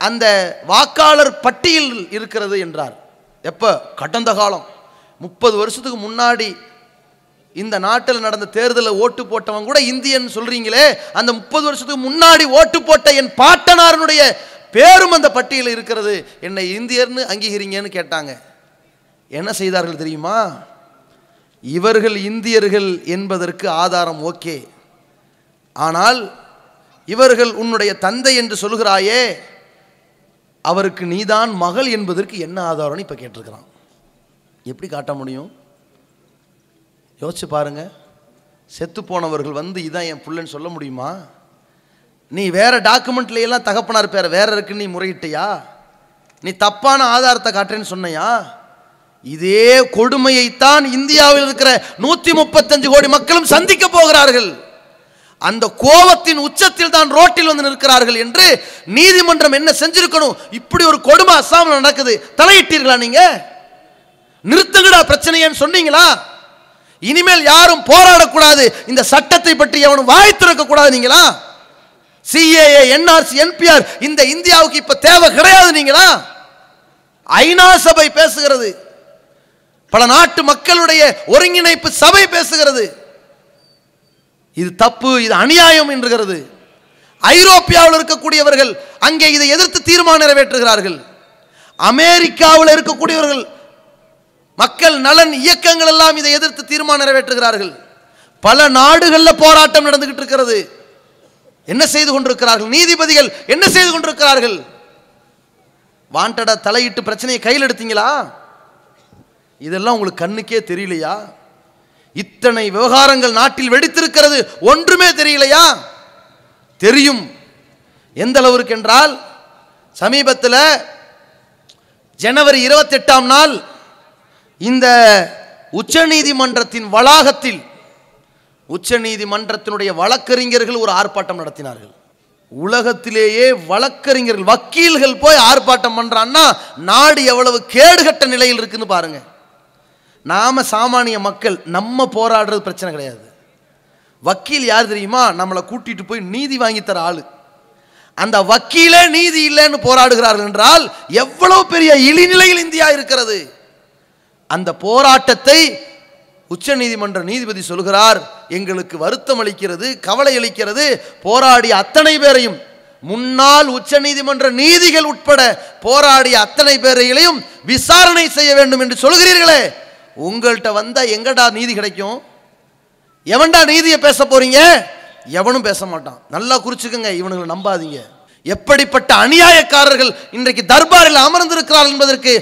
அந்த வாக்காளர் பட்டியல் இருக்கிறது என்றார் எப்போ கடந்த காலம் முப்பது வருஷத்துக்கு முன்னாடி இந்த நாட்டில் நடந்த தேர்தலில் ஓட்டு போட்டவன் கூட இந்தியன் சொல்றீங்களே அந்த முப்பது வருஷத்துக்கு முன்னாடி ஓட்டு போட்ட என் பாட்டனாரனுடைய பேரும் அந்த பட்டியலில் இருக்கிறது என்னை இந்தியர்னு அங்கீகரிங்கன்னு கேட்டாங்க என்ன செய்தார்கள் தெரியுமா இவர்கள் இந்தியர்கள் என்பதற்கு ஆதாரம் ஓகே ஆனால் இவர்கள் உன்னுடைய தந்தை என்று சொல்கிறாயே அவருக்கு நீதான் மகள் என்பதற்கு என்ன ஆதாரம்னு இப்போ கேட்டிருக்கிறான் எப்படி காட்ட முடியும் யோசிச்சு பாருங்க செத்து போனவர்கள் வந்து இதான் என் பிள்ளைன்னு சொல்ல முடியுமா நீ வேறு டாக்குமெண்ட்லையெல்லாம் தகப்பனார் பேர் வேற இருக்குன்னு நீ முறையிட்டியா நீ தப்பான ஆதாரத்தை காட்டுறேன்னு சொன்னையா இதே கொடுமையைத்தான் இந்தியாவில் இருக்கிற நூற்றி முப்பத்தஞ்சு கோடி மக்களும் சந்திக்க போகிறார்கள் அந்த கோபத்தின் உச்சத்தில் தான் ரோட்டில் வந்து நிற்கிறார்கள் என்று நீதிமன்றம் என்ன செஞ்சிருக்கணும் இப்படி ஒரு கொடுமை அசாம நடக்குது தலையிட்டீர்களா நீங்க நிறுத்துங்கடா பிரச்சனையேன்னு சொன்னீங்களா இனிமேல் யாரும் போராடக்கூடாது இந்த சட்டத்தை பற்றி எவனும் வாய் திறக்க கூடாது நீங்களா சிஏஏ என்ஆர்சி என்பிஆர் இந்த இந்தியாவுக்கு இப்ப தேவை கிடையாது நீங்களா ஐநா சபை பேசுகிறது பல நாட்டு மக்களுடைய ஒருங்கிணைப்பு சபை பேசுகிறது இது தப்பு இது அநியாயம் என்கிறது ஐரோப்பியாவில் இருக்கக்கூடியவர்கள் அங்கே இதை எதிர்த்து தீர்மானம் நிறைவேற்றுகிறார்கள் அமெரிக்காவில் இருக்கக்கூடியவர்கள் மக்கள் நலன் இயக்கங்கள் எல்லாம் இதை எதிர்த்து தீர்மானம் நிறைவேற்றுகிறார்கள் பல நாடுகளில் போராட்டம் நடந்துகிட்டு இருக்கிறது என்ன செய்து கொண்டிருக்கிறார்கள் நீதிபதிகள் என்ன செய்து கொண்டிருக்கிறார்கள் வாண்டடா தலையிட்டு பிரச்சனையை கையில் எடுத்தீங்களா இதெல்லாம் உங்களுக்கு கண்ணுக்கே தெரியலையா இத்தனை விவகாரங்கள் நாட்டில் வெடித்திருக்கிறது ஒன்றுமே தெரியலையா தெரியும் எந்த அளவுக்கு என்றால் சமீபத்தில் ஜனவரி இருபத்தெட்டாம் நாள் இந்த உச்சநீதிமன்றத்தின் வளாகத்தில் உச்சநீதிமன்றத்தினுடைய வழக்கறிஞர்கள் ஒரு ஆர்ப்பாட்டம் நடத்தினார்கள் உலகத்திலேயே வழக்கறிஞர்கள் வக்கீல்கள் போய் ஆர்ப்பாட்டம் பண்ணுறான்னா நாடு எவ்வளவு கேடுகட்ட நிலையில் இருக்குன்னு பாருங்கள் நாம் சாமானிய மக்கள் நம்ம போராடுறது பிரச்சனை கிடையாது வக்கீல் யார் தெரியுமா நம்மளை கூட்டிகிட்டு போய் நீதி வாங்கித்தர ஆள் அந்த வக்கீலே நீதி இல்லைன்னு போராடுகிறார்கள் என்றால் எவ்வளவு பெரிய இழிநிலையில் இந்தியா இருக்கிறது அந்த போராட்டத்தை உச்ச நீதிமன்ற நீதிபதி சொல்கிறார் எங்களுக்கு வருத்தம் அளிக்கிறது கவலை அளிக்கிறது போராடிய அத்தனை பேரையும் முன்னாள் உச்ச நீதிமன்ற நீதிகள் உட்பட போராடிய அத்தனை பேரையிலையும் விசாரணை செய்ய வேண்டும் என்று சொல்கிறீர்களே உங்கள்கிட்ட வந்தால் எங்கடா நீதி கிடைக்கும் எவன்டா நீதியை பேச போறீங்க எவனும் பேச மாட்டான் நல்லா குறிச்சுக்கோங்க இவனுங்களை நம்பாதீங்க எப்படிப்பட்ட அநியாயக்காரர்கள் இன்றைக்கு தர்பாரில் அமர்ந்திருக்கிறார்கள் என்பதற்கு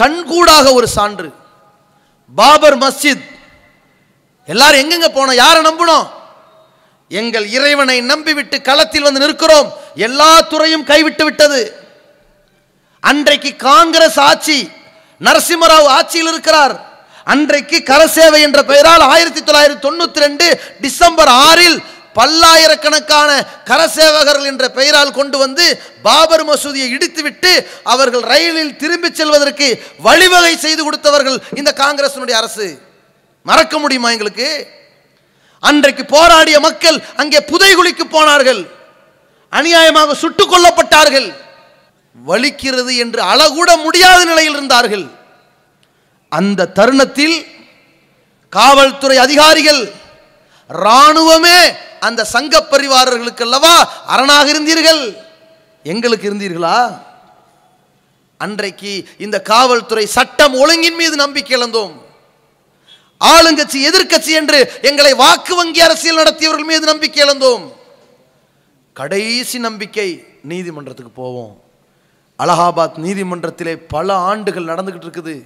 கண்கூடாக ஒரு சான்று பாபர் மஸ்ஜித் எல்லாரும் எங்கெங்க போனோம் யாரை நம்பணும் எங்கள் இறைவனை நம்பிவிட்டு களத்தில் வந்து நிற்கிறோம் எல்லா துறையும் கைவிட்டு விட்டது அன்றைக்கு காங்கிரஸ் ஆட்சி நரசிம்மராவ் ஆட்சியில் இருக்கிறார் அன்றைக்கு கரசேவை என்ற பெயரால் ஆயிரத்தி தொள்ளாயிரத்தி தொண்ணூத்தி ரெண்டு டிசம்பர் ஆறில் பல்லாயிரக்கணக்கான கரசேவகர்கள் என்ற பெயரால் கொண்டு வந்து பாபர் மசூதியை இடித்துவிட்டு அவர்கள் ரயிலில் திரும்பி செல்வதற்கு வழிவகை செய்து கொடுத்தவர்கள் இந்த காங்கிரசினுடைய அரசு மறக்க முடியுமா எங்களுக்கு அன்றைக்கு போராடிய மக்கள் அங்கே புதைகுலிக்கு போனார்கள் அநியாயமாக சுட்டுக் கொல்லப்பட்டார்கள் வலிக்கிறது என்று அழகூட முடியாத நிலையில் இருந்தார்கள் அந்த தருணத்தில் காவல்துறை அதிகாரிகள் இராணுவமே அந்த சங்க பரிவாரர்களுக்கு அல்லவா அரணாக இருந்தீர்கள் எங்களுக்கு இருந்தீர்களா அன்றைக்கு இந்த காவல்துறை சட்டம் ஒழுங்கின் மீது நம்பிக்கை இழந்தோம் ஆளுங்கட்சி எதிர்கட்சி என்று எங்களை வாக்கு வங்கி அரசியல் நடத்தியவர்கள் மீது நம்பிக்கை இழந்தோம் கடைசி நம்பிக்கை நீதிமன்றத்துக்கு போவோம் அலகாபாத் நீதிமன்றத்திலே பல ஆண்டுகள் நடந்துகிட்டு இருக்குது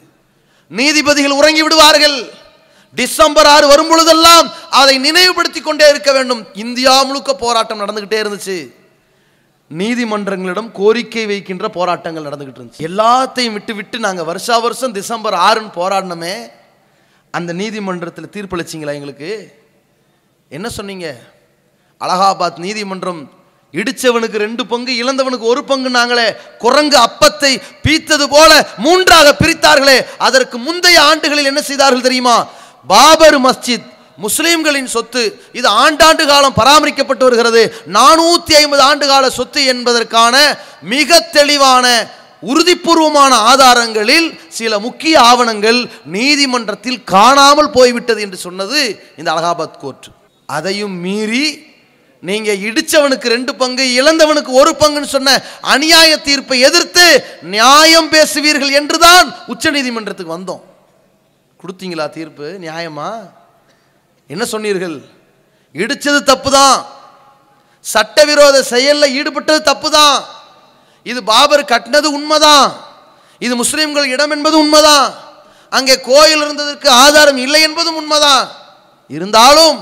நீதிபதிகள் உறங்கி விடுவார்கள் டிசம்பர் ஆறு வரும் பொழுதெல்லாம் அதை நினைவுபடுத்தி கொண்டே இருக்க வேண்டும் இந்தியா முழுக்க போராட்டம் நடந்துகிட்டே இருந்துச்சு நீதிமன்றங்களிடம் கோரிக்கை வைக்கின்ற போராட்டங்கள் நடந்துகிட்டு இருந்துச்சு எல்லாத்தையும் விட்டு விட்டு நாங்கள் வருஷா வருஷம் டிசம்பர் ஆறுன்னு போராடினோமே அந்த நீதிமன்றத்தில் தீர்ப்பளிச்சிங்களா எங்களுக்கு என்ன சொன்னீங்க அலகாபாத் நீதிமன்றம் இடிச்சவனுக்கு ரெண்டு பங்கு இழந்தவனுக்கு ஒரு பங்கு நாங்களே குரங்கு அப்பத்தை பீத்தது போல மூன்றாக பிரித்தார்களே அதற்கு முந்தைய ஆண்டுகளில் என்ன செய்தார்கள் தெரியுமா பாபர் மஸ்ஜித் முஸ்லீம்களின் சொத்து இது ஆண்டாண்டு காலம் பராமரிக்கப்பட்டு வருகிறது நானூத்தி ஐம்பது ஆண்டு கால சொத்து என்பதற்கான மிக தெளிவான உறுதிப்பூர்வமான ஆதாரங்களில் சில முக்கிய ஆவணங்கள் நீதிமன்றத்தில் காணாமல் போய்விட்டது என்று சொன்னது இந்த அலகாபாத் கோர்ட் அதையும் மீறி நீங்கள் இடித்தவனுக்கு ரெண்டு பங்கு இழந்தவனுக்கு ஒரு பங்குன்னு சொன்ன அநியாய தீர்ப்பை எதிர்த்து நியாயம் பேசுவீர்கள் என்றுதான் உச்சநீதிமன்றத்துக்கு வந்தோம் கொடுத்தீங்களா தீர்ப்பு நியாயமா என்ன சொன்னீர்கள் இடித்தது தப்பு தான் சட்டவிரோத செயலில் ஈடுபட்டது தப்பு தான் இது பாபர் கட்டினது உண்மைதான் இது முஸ்லீம்கள் இடம் என்பது உண்மைதான் அங்கே கோயில் இருந்ததற்கு ஆதாரம் இல்லை என்பதும் உண்மைதான் இருந்தாலும்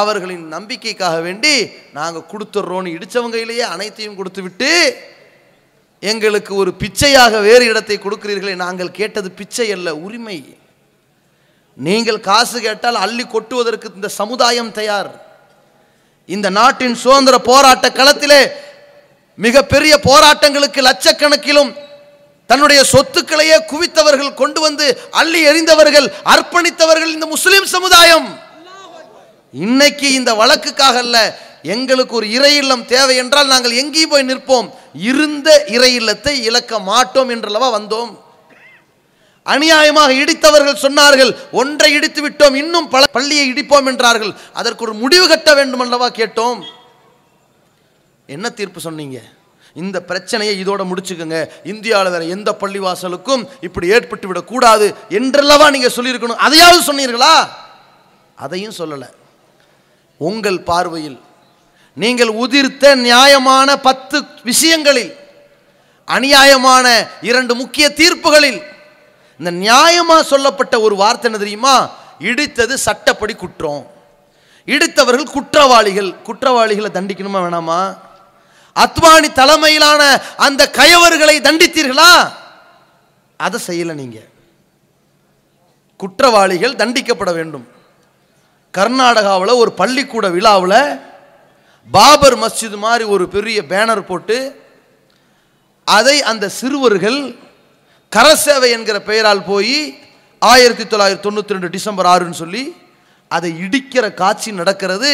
அவர்களின் நம்பிக்கைக்காக வேண்டி நாங்கள் கொடுத்துட்றோன்னு இடித்தவங்க கையிலேயே அனைத்தையும் கொடுத்து விட்டு எங்களுக்கு ஒரு பிச்சையாக வேறு இடத்தை கொடுக்கிறீர்களே நாங்கள் கேட்டது பிச்சை அல்ல உரிமை நீங்கள் காசு கேட்டால் அள்ளி கொட்டுவதற்கு இந்த சமுதாயம் தயார் இந்த நாட்டின் சுதந்திர போராட்ட களத்திலே மிகப்பெரிய போராட்டங்களுக்கு லட்சக்கணக்கிலும் தன்னுடைய சொத்துக்களையே குவித்தவர்கள் கொண்டு வந்து அள்ளி எறிந்தவர்கள் அர்ப்பணித்தவர்கள் இந்த முஸ்லிம் சமுதாயம் இன்னைக்கு இந்த வழக்குக்காக அல்ல எங்களுக்கு ஒரு இறை இல்லம் தேவை என்றால் நாங்கள் எங்கேயும் போய் நிற்போம் இருந்த இறை இல்லத்தை இழக்க மாட்டோம் என்றளவா வந்தோம் அநியாயமாக இடித்தவர்கள் சொன்னார்கள் ஒன்றை இடித்து விட்டோம் இன்னும் பல பள்ளியை இடிப்போம் என்றார்கள் அதற்கு ஒரு முடிவு கட்ட வேண்டும் அல்லவா கேட்டோம் என்ன தீர்ப்பு சொன்னீங்க இந்த பிரச்சனையை இதோட முடிச்சுக்கோங்க இந்தியாவில் வேற எந்த பள்ளிவாசலுக்கும் இப்படி ஏற்பட்டு விடக்கூடாது என்றல்லவா நீங்கள் சொல்லியிருக்கணும் அதையாவது சொன்னீர்களா அதையும் சொல்லலை உங்கள் பார்வையில் நீங்கள் உதிர்த்த நியாயமான பத்து விஷயங்களில் அநியாயமான இரண்டு முக்கிய தீர்ப்புகளில் இந்த நியாயமாக சொல்லப்பட்ட ஒரு வார்த்தை என்ன தெரியுமா இடித்தது சட்டப்படி குற்றம் இடித்தவர்கள் குற்றவாளிகள் குற்றவாளிகளை தண்டிக்கணுமா வேணாமா அத்வானி தலைமையிலான அந்த கயவர்களை தண்டித்தீர்களா அதை செய்யலை நீங்கள் குற்றவாளிகள் தண்டிக்கப்பட வேண்டும் கர்நாடகாவில் ஒரு பள்ளிக்கூட விழாவில் பாபர் மஸ்ஜித் மாதிரி ஒரு பெரிய பேனர் போட்டு அதை அந்த சிறுவர்கள் கரசேவை என்கிற பெயரால் போய் ஆயிரத்தி தொள்ளாயிரத்தி தொண்ணூற்றி ரெண்டு டிசம்பர் ஆறுன்னு சொல்லி அதை இடிக்கிற காட்சி நடக்கிறது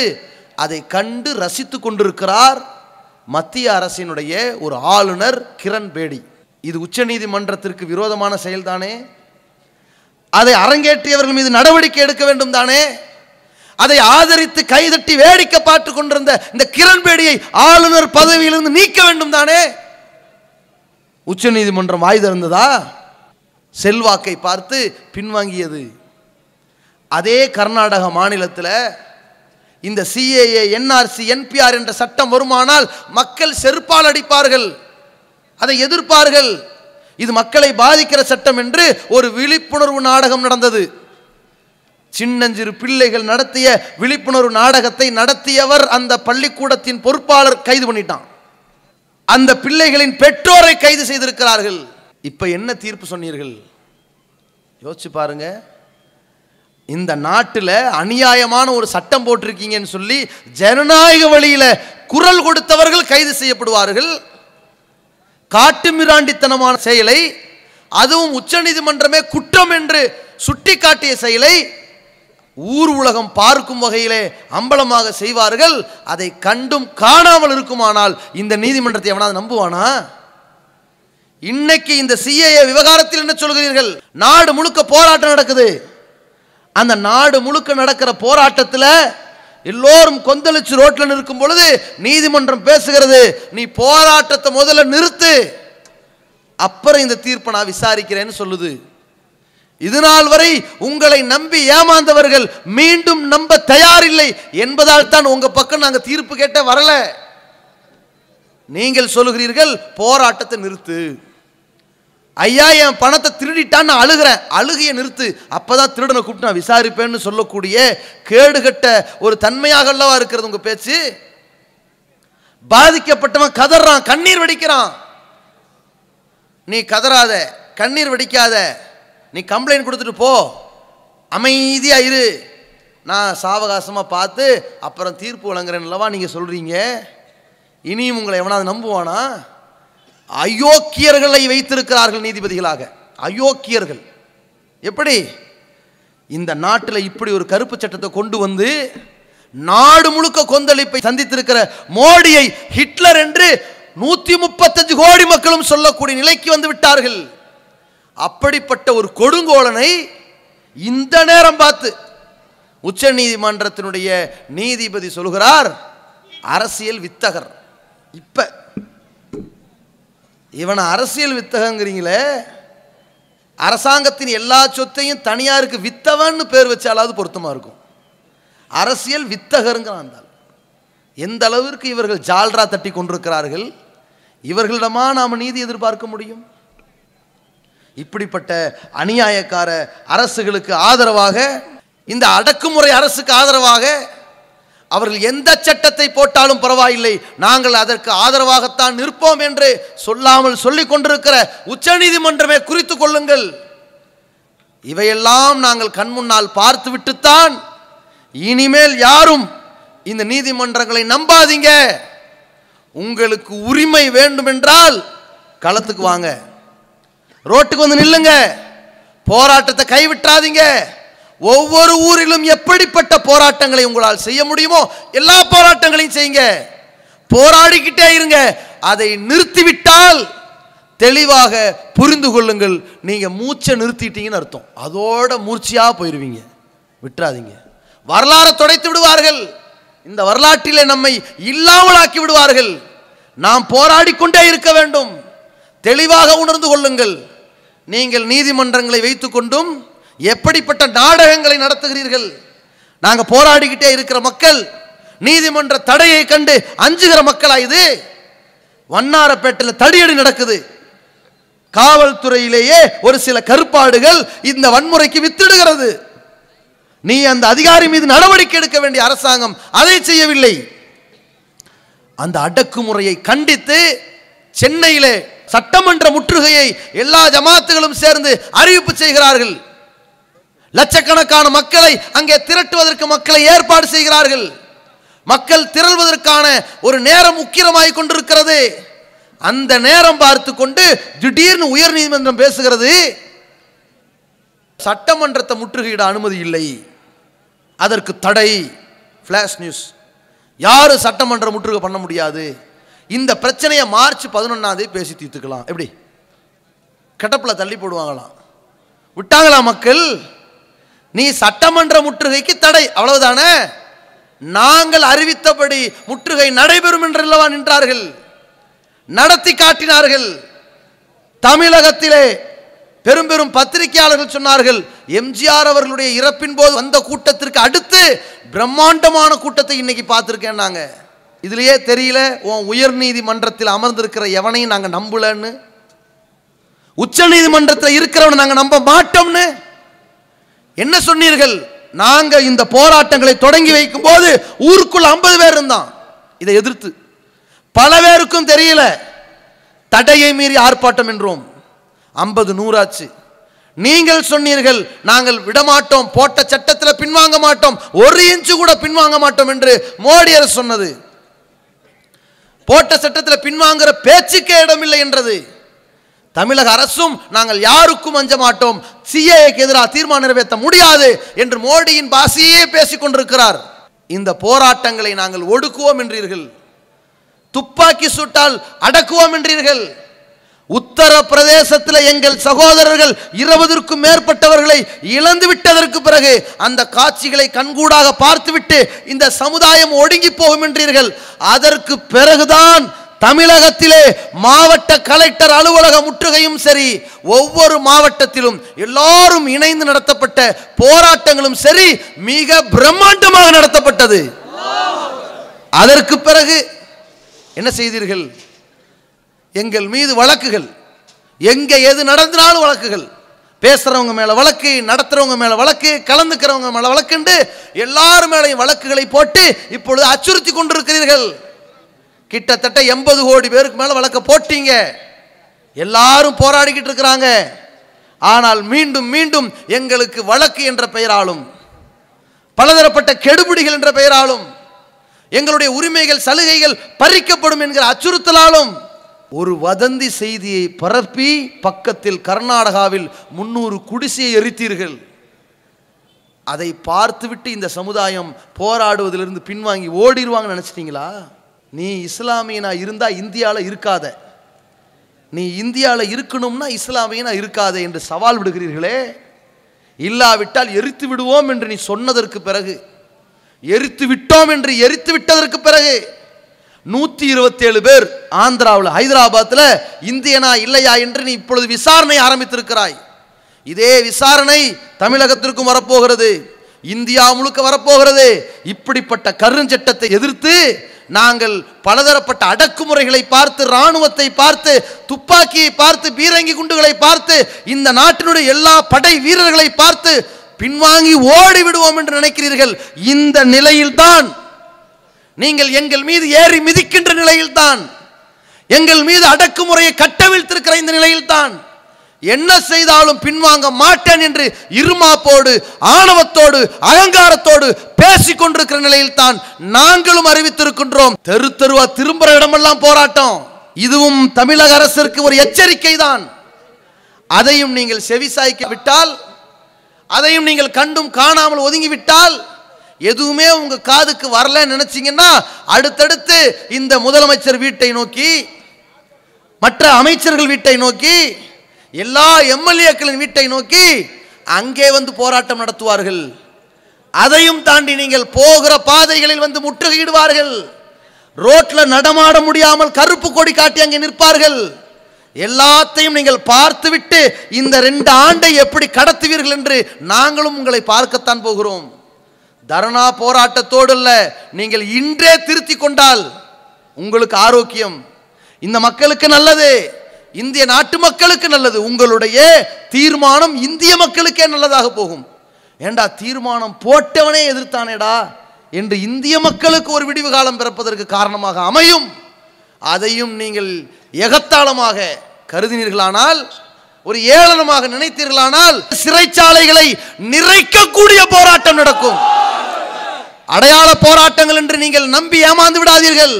அதை கண்டு ரசித்து கொண்டிருக்கிறார் மத்திய அரசினுடைய ஒரு ஆளுநர் கிரண் பேடி இது உச்சநீதிமன்றத்திற்கு விரோதமான செயல்தானே அதை அரங்கேற்றியவர்கள் மீது நடவடிக்கை எடுக்க வேண்டும் தானே அதை ஆதரித்து கைதட்டி வேடிக்கை பார்த்து கொண்டிருந்த இந்த கிரண்பேடியை ஆளுநர் பதவியிலிருந்து நீக்க வேண்டும் தானே உச்ச நீதிமன்றம் வாய் திறந்ததா செல்வாக்கை பார்த்து பின்வாங்கியது அதே கர்நாடக மாநிலத்தில் இந்த சிஏஏ என்ஆர்சி என்பிஆர் என்ற சட்டம் வருமானால் மக்கள் செருப்பால் அடிப்பார்கள் அதை எதிர்ப்பார்கள் இது மக்களை பாதிக்கிற சட்டம் என்று ஒரு விழிப்புணர்வு நாடகம் நடந்தது சின்னஞ்சிறு பிள்ளைகள் நடத்திய விழிப்புணர்வு நாடகத்தை நடத்தியவர் அந்த பள்ளிக்கூடத்தின் பொறுப்பாளர் கைது பண்ணிட்டான் அந்த பிள்ளைகளின் பெற்றோரை கைது செய்திருக்கிறார்கள் இப்போ என்ன தீர்ப்பு சொன்னீர்கள் யோசிச்சு பாருங்க இந்த நாட்டில் அநியாயமான ஒரு சட்டம் போட்டிருக்கீங்கன்னு சொல்லி ஜனநாயக வழியில் குரல் கொடுத்தவர்கள் கைது செய்யப்படுவார்கள் காட்டுமிராண்டித்தனமான செயலை அதுவும் உச்சநீதிமன்றமே குற்றம் என்று சுட்டிக்காட்டிய செயலை ஊர் உலகம் பார்க்கும் வகையிலே அம்பலமாக செய்வார்கள் அதை கண்டும் காணாமல் இருக்குமானால் இந்த நீதிமன்றத்தை எவனாவது நம்புவானா இன்னைக்கு இந்த சிஏஏ விவகாரத்தில் என்ன சொல்கிறீர்கள் நாடு முழுக்க போராட்டம் நடக்குது அந்த நாடு முழுக்க நடக்கிற போராட்டத்தில் எல்லோரும் கொந்தளிச்சு ரோட்டில் நிற்கும் பொழுது நீதிமன்றம் பேசுகிறது நீ போராட்டத்தை முதல்ல நிறுத்து அப்புறம் இந்த தீர்ப்பை நான் விசாரிக்கிறேன்னு சொல்லுது இது நாள் வரை உங்களை நம்பி ஏமாந்தவர்கள் மீண்டும் நம்ப தயாரில்லை என்பதால் தான் உங்க பக்கம் நாங்க தீர்ப்பு கேட்ட வரல நீங்கள் சொல்லுகிறீர்கள் போராட்டத்தை நிறுத்து ஐயா என் பணத்தை திருடிட்டான்னு அழுகிறேன் அழுகைய நிறுத்து அப்பதான் திருடனை கூப்பிட்டு நான் விசாரிப்பேன்னு சொல்லக்கூடிய கேடுகட்ட ஒரு தன்மையாக அல்லவா இருக்கிறது உங்க பேச்சு பாதிக்கப்பட்டவன் கதறான் கண்ணீர் வடிக்கிறான் நீ கதறாத கண்ணீர் வடிக்காத நீ கம்ப்ளைண்ட் கொடுத்துட்டு போ அமைதியாக இரு நான் சாவகாசமாக பார்த்து அப்புறம் தீர்ப்பு வழங்குறேன்லவா நீங்கள் சொல்கிறீங்க இனியும் உங்களை எவனாவது நம்புவானா அயோக்கியர்களை வைத்திருக்கிறார்கள் நீதிபதிகளாக அயோக்கியர்கள் எப்படி இந்த நாட்டில் இப்படி ஒரு கருப்பு சட்டத்தை கொண்டு வந்து நாடு முழுக்க கொந்தளிப்பை சந்தித்திருக்கிற மோடியை ஹிட்லர் என்று நூற்றி முப்பத்தஞ்சு கோடி மக்களும் சொல்லக்கூடிய நிலைக்கு வந்து விட்டார்கள் அப்படிப்பட்ட ஒரு கொடுங்கோலனை இந்த நேரம் பார்த்து உச்ச நீதிமன்றத்தினுடைய நீதிபதி சொல்கிறார் அரசியல் வித்தகர் இப்ப இவனை அரசியல் வித்தகங்கிறீங்களே அரசாங்கத்தின் எல்லா சொத்தையும் தனியாருக்கு வித்தவன்னு பேர் வச்சாலாவது பொருத்தமாக இருக்கும் அரசியல் வித்தகருங்கிறான் எந்த அளவிற்கு இவர்கள் ஜால்ரா தட்டி கொண்டிருக்கிறார்கள் இவர்களிடமா நாம் நீதி எதிர்பார்க்க முடியும் இப்படிப்பட்ட அநியாயக்கார அரசுகளுக்கு ஆதரவாக இந்த அடக்குமுறை அரசுக்கு ஆதரவாக அவர்கள் எந்த சட்டத்தை போட்டாலும் பரவாயில்லை நாங்கள் அதற்கு ஆதரவாகத்தான் நிற்போம் என்று சொல்லாமல் சொல்லிக் கொண்டிருக்கிற உச்சநீதிமன்றமே குறித்து கொள்ளுங்கள் இவையெல்லாம் நாங்கள் கண்முன்னால் பார்த்து விட்டுத்தான் இனிமேல் யாரும் இந்த நீதிமன்றங்களை நம்பாதீங்க உங்களுக்கு உரிமை வேண்டுமென்றால் களத்துக்கு வாங்க ரோட்டுக்கு வந்து நில்லுங்க போராட்டத்தை கைவிட்டாதீங்க ஒவ்வொரு ஊரிலும் எப்படிப்பட்ட போராட்டங்களை உங்களால் செய்ய முடியுமோ எல்லா போராட்டங்களையும் செய்யுங்க போராடிக்கிட்டே இருங்க அதை நிறுத்திவிட்டால் தெளிவாக புரிந்து கொள்ளுங்கள் நீங்கள் மூச்சை நிறுத்திட்டீங்கன்னு அர்த்தம் அதோட மூர்ச்சியாக போயிடுவீங்க விட்டுறாதீங்க வரலாறை தொடைத்து விடுவார்கள் இந்த வரலாற்றில் நம்மை இல்லாமல் ஆக்கி விடுவார்கள் நாம் போராடிக்கொண்டே இருக்க வேண்டும் தெளிவாக உணர்ந்து கொள்ளுங்கள் நீங்கள் நீதிமன்றங்களை வைத்துக்கொண்டும் எப்படிப்பட்ட நாடகங்களை நடத்துகிறீர்கள் நாங்கள் போராடிக்கிட்டே இருக்கிற மக்கள் நீதிமன்ற தடையை கண்டு அஞ்சுகிற மக்களா இது வண்ணாரப்பேட்டையில் தடியடி நடக்குது காவல்துறையிலேயே ஒரு சில கருப்பாடுகள் இந்த வன்முறைக்கு வித்திடுகிறது நீ அந்த அதிகாரி மீது நடவடிக்கை எடுக்க வேண்டிய அரசாங்கம் அதை செய்யவில்லை அந்த அடக்குமுறையை கண்டித்து சென்னையிலே சட்டமன்ற முற்றுகையை எல்லா ஜமாத்துகளும் சேர்ந்து அறிவிப்பு செய்கிறார்கள் லட்சக்கணக்கான மக்களை அங்கே திரட்டுவதற்கு மக்களை ஏற்பாடு செய்கிறார்கள் மக்கள் திரள்வதற்கான ஒரு நேரம் உக்கிரமாய் கொண்டிருக்கிறது அந்த நேரம் பார்த்து கொண்டு திடீர்னு உயர் நீதிமன்றம் பேசுகிறது சட்டமன்றத்தை முற்றுகையிட அனுமதி இல்லை அதற்கு தடை ஃப்ளாஷ் நியூஸ் யாரும் சட்டமன்ற முற்றுகை பண்ண முடியாது இந்த பிரச்சனையை மார்ச் தேதி பேசி தீர்த்துக்கலாம் எப்படி கட்டப்பில் தள்ளி போடுவாங்களாம் விட்டாங்களா மக்கள் நீ சட்டமன்ற முற்றுகைக்கு தடை அவ்வளவுதானே நாங்கள் அறிவித்தபடி முற்றுகை நடைபெறும் என்றல்லவா நின்றார்கள் நடத்தி காட்டினார்கள் தமிழகத்திலே பெரும் பெரும் பத்திரிகையாளர்கள் சொன்னார்கள் எம்ஜிஆர் அவர்களுடைய இறப்பின் போது வந்த கூட்டத்திற்கு அடுத்து பிரம்மாண்டமான கூட்டத்தை இன்னைக்கு பார்த்துருக்கேன் நாங்கள் இதுலேயே தெரியல உன் உயர் நீதிமன்றத்தில் அமர்ந்திருக்கிற எவனையும் நாங்கள் நம்பலன்னு உச்ச நீதிமன்றத்தில் இருக்கிறவனை நாங்கள் நம்ப மாட்டோம்னு என்ன சொன்னீர்கள் நாங்கள் இந்த போராட்டங்களை தொடங்கி வைக்கும் போது ஊருக்குள்ள ஐம்பது பேர் இருந்தான் இதை எதிர்த்து பல பேருக்கும் தெரியல தடையை மீறி ஆர்ப்பாட்டம் என்றோம் ஐம்பது நூறாச்சு நீங்கள் சொன்னீர்கள் நாங்கள் விடமாட்டோம் போட்ட சட்டத்தில் பின்வாங்க மாட்டோம் ஒரு இன்ச்சு கூட பின்வாங்க மாட்டோம் என்று மோடி அரசு சொன்னது போட்ட சட்டத்தில் பின்வாங்குற பேச்சுக்கே இடமில்லை என்றது தமிழக அரசும் நாங்கள் யாருக்கும் அஞ்ச மாட்டோம் சிஏக்கு எதிராக தீர்மானம் நிறைவேற்ற முடியாது என்று மோடியின் பாசியே பேசிக் கொண்டிருக்கிறார் இந்த போராட்டங்களை நாங்கள் ஒடுக்குவோம் என்றீர்கள் துப்பாக்கி சுட்டால் அடக்குவோம் என்றீர்கள் உத்தர பிரதேசத்தில் எங்கள் சகோதரர்கள் இருபதற்கும் மேற்பட்டவர்களை இழந்து விட்டதற்கு பிறகு அந்த காட்சிகளை கண்கூடாக பார்த்துவிட்டு இந்த சமுதாயம் ஒடுங்கி போகும் என்றீர்கள் அதற்கு பிறகுதான் தமிழகத்திலே மாவட்ட கலெக்டர் அலுவலக முற்றுகையும் சரி ஒவ்வொரு மாவட்டத்திலும் எல்லாரும் இணைந்து நடத்தப்பட்ட போராட்டங்களும் சரி மிக பிரம்மாண்டமாக நடத்தப்பட்டது அதற்கு பிறகு என்ன செய்தீர்கள் எங்கள் மீது வழக்குகள் எங்கே எது நடந்தினாலும் வழக்குகள் பேசுகிறவங்க மேலே வழக்கு நடத்துகிறவங்க மேலே வழக்கு கலந்துக்கிறவங்க மேலே வழக்குண்டு எல்லாரும் மேலேயும் வழக்குகளை போட்டு இப்பொழுது அச்சுறுத்தி கொண்டிருக்கிறீர்கள் கிட்டத்தட்ட எண்பது கோடி பேருக்கு மேலே வழக்க போட்டீங்க எல்லாரும் போராடிக்கிட்டு இருக்கிறாங்க ஆனால் மீண்டும் மீண்டும் எங்களுக்கு வழக்கு என்ற பெயராலும் பலதரப்பட்ட கெடுபிடிகள் என்ற பெயராலும் எங்களுடைய உரிமைகள் சலுகைகள் பறிக்கப்படும் என்கிற அச்சுறுத்தலாலும் ஒரு வதந்தி செய்தியை பரப்பி பக்கத்தில் கர்நாடகாவில் முன்னூறு குடிசையை எரித்தீர்கள் அதை பார்த்துவிட்டு இந்த சமுதாயம் போராடுவதிலிருந்து பின்வாங்கி ஓடிடுவாங்கன்னு நினச்சிட்டிங்களா நீ இஸ்லாமியனா இருந்தால் இந்தியாவில் இருக்காத நீ இந்தியாவில் இருக்கணும்னா இஸ்லாமியனா இருக்காத என்று சவால் விடுகிறீர்களே இல்லாவிட்டால் எரித்து விடுவோம் என்று நீ சொன்னதற்கு பிறகு எரித்து விட்டோம் என்று எரித்து விட்டதற்கு பிறகு நூற்றி இருபத்தேழு பேர் ஆந்திராவில் ஹைதராபாத்தில் இந்தியனா இல்லையா என்று நீ இப்பொழுது விசாரணை ஆரம்பித்திருக்கிறாய் இதே விசாரணை தமிழகத்திற்கும் வரப்போகிறது இந்தியா முழுக்க வரப்போகிறது இப்படிப்பட்ட கருஞ்சட்டத்தை எதிர்த்து நாங்கள் பலதரப்பட்ட அடக்குமுறைகளை பார்த்து இராணுவத்தை பார்த்து துப்பாக்கியை பார்த்து பீரங்கி குண்டுகளை பார்த்து இந்த நாட்டினுடைய எல்லா படை வீரர்களை பார்த்து பின்வாங்கி ஓடிவிடுவோம் என்று நினைக்கிறீர்கள் இந்த நிலையில்தான் நீங்கள் எங்கள் மீது ஏறி மிதிக்கின்ற நிலையில் தான் எங்கள் மீது அடக்குமுறையை கட்டவிழ்த்திருக்கிற இந்த நிலையில் தான் என்ன செய்தாலும் பின்வாங்க மாட்டேன் என்று இருமாப்போடு ஆணவத்தோடு அகங்காரத்தோடு பேசிக் கொண்டிருக்கிற நிலையில் தான் நாங்களும் அறிவித்திருக்கின்றோம் தெரு தெருவா திரும்புற இடமெல்லாம் போராட்டம் இதுவும் தமிழக அரசிற்கு ஒரு எச்சரிக்கை தான் அதையும் நீங்கள் செவிசாய்க்க விட்டால் அதையும் நீங்கள் கண்டும் காணாமல் ஒதுங்கிவிட்டால் எதுவுமே உங்கள் காதுக்கு வரல நினச்சிங்கன்னா அடுத்தடுத்து இந்த முதலமைச்சர் வீட்டை நோக்கி மற்ற அமைச்சர்கள் வீட்டை நோக்கி எல்லா எம்எல்ஏக்களின் வீட்டை நோக்கி அங்கே வந்து போராட்டம் நடத்துவார்கள் அதையும் தாண்டி நீங்கள் போகிற பாதைகளில் வந்து முற்றுகையிடுவார்கள் ரோட்ல நடமாட முடியாமல் கருப்பு கொடி காட்டி அங்கே நிற்பார்கள் எல்லாத்தையும் நீங்கள் பார்த்துவிட்டு இந்த ரெண்டு ஆண்டை எப்படி கடத்துவீர்கள் என்று நாங்களும் உங்களை பார்க்கத்தான் போகிறோம் தரணா போராட்டத்தோடு இல்லை நீங்கள் இன்றே திருத்தி கொண்டால் உங்களுக்கு ஆரோக்கியம் இந்த மக்களுக்கு நல்லது இந்திய நாட்டு மக்களுக்கு நல்லது உங்களுடைய தீர்மானம் இந்திய மக்களுக்கே நல்லதாக போகும் ஏண்டா தீர்மானம் போட்டவனே எதிர்த்தானேடா என்று இந்திய மக்களுக்கு ஒரு விடிவு காலம் பிறப்பதற்கு காரணமாக அமையும் அதையும் நீங்கள் எகத்தாளமாக கருதினீர்களானால் ஒரு ஏளனமாக நினைத்தீர்களானால் சிறைச்சாலைகளை நிறைக்கக்கூடிய போராட்டம் நடக்கும் அடையாள போராட்டங்கள் என்று நீங்கள் நம்பி ஏமாந்து விடாதீர்கள்